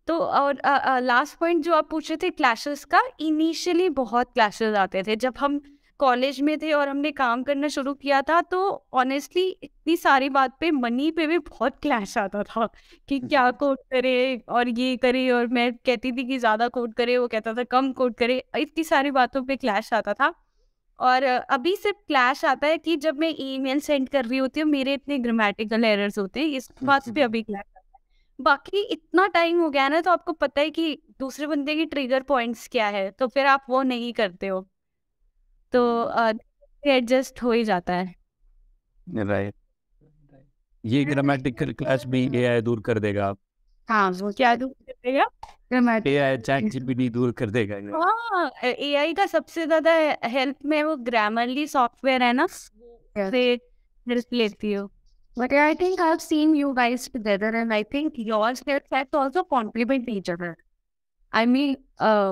तो और लास्ट पॉइंट जो आप पूछ रहे थे क्लैशेस का इनिशियली बहुत क्लैशेस आते थे जब हम कॉलेज में थे और हमने काम करना शुरू किया था तो ऑनेस्टली इतनी सारी बात पे मनी पे भी बहुत क्लैश आता था कि हम्म। क्या कोट करे और ये करे और मैं कहती थी कि ज़्यादा कोट करे वो कहता था कम कोट करे इतनी सारी बातों पे क्लैश आता था और अभी सिर्फ क्लैश आता है कि जब मैं ईमेल सेंड कर रही होती हूँ मेरे इतने ग्रामेटिकल एरर्स होते हैं इस बात पे अभी क्लैश आता है बाकी इतना टाइम हो गया ना तो आपको पता है कि दूसरे बंदे की ट्रिगर पॉइंट्स क्या है तो फिर आप वो नहीं करते हो तो एडजस्ट हो ही जाता है राइट ये ग्रामेटिकल क्लास भी एआई हाँ। दूर कर देगा हाँ वो क्या दूर कर देगा एआई चैट दूर कर देगा हाँ, का सबसे ज्यादा हेल्प में वो ग्रामरली सॉफ्टवेयर है ना से हेल्प लेती हो But I think I've seen you guys together, and I think your skill sets also complement each other. I mean, uh,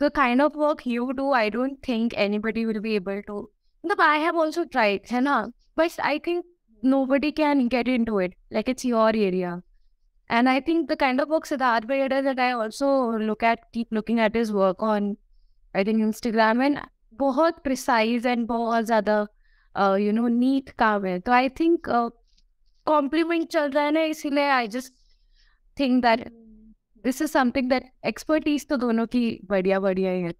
the kind of work you do, I don't think anybody will be able to. But I have also tried, hai but I think nobody can get into it. Like it's your area. And I think the kind of work Siddharth Bhaiya does that I also look at, keep looking at his work on, I think, Instagram and बहुत precise and बहुत ज़्यादा, uh, you know, neat काम है. So I think uh, compliment चल रहा है ना I just think that this is something that expertise तो दोनों की बढ़िया बढ़िया ही है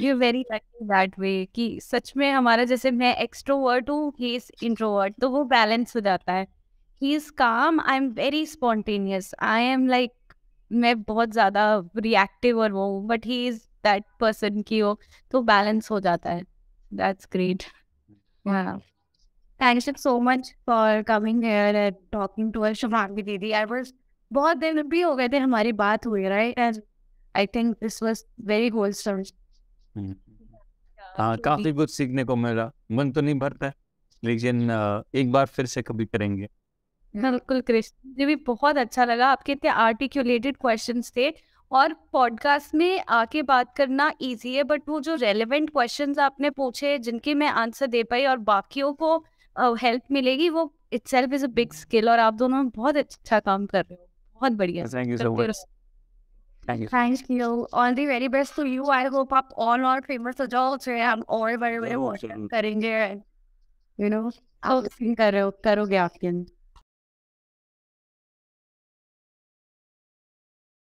यू वेरी लकी दैट वे कि सच में हमारा जैसे मैं एक्सट्रोवर्ट हूँ ही इज इंट्रोवर्ट तो वो बैलेंस हो जाता है ही इज काम I am very spontaneous I am like मैं बहुत ज्यादा रिएक्टिव और वो हूँ but he is that person की हो तो बैलेंस हो जाता है that's great thank you so much for coming here and talking to uh Shubhangi दीदी आई वाज बहुत दिन भी हो गए थे हमारी बात हुई right and I think this was very wholesome हां काफी कुछ सीखने को मिला मन तो नहीं भरता लेकिन एक बार फिर से कभी करेंगे बिल्कुल कृष्ण मुझे भी बहुत अच्छा लगा आपके इतने आर्टिकुलेटेड क्वेश्चंस थे और पॉडकास्ट में आके बात करना इजी है बट वो जो रेलेवेंट क्वेश्चंस आपने पूछे जिनके मैं आंसर दे पाई और बाकियों को हेल्प मिलेगी वो it's is a big skill और आप दोनों बहुत अच्छा काम कर रहे हो बहुत बढ़िया thank you so much thank you all the very best to you I hope आप ऑल और फेमस हो जाओ फिर हम और बड़े बड़े करेंगे यू नो आप कर रहे हो करोगे आपके अंदर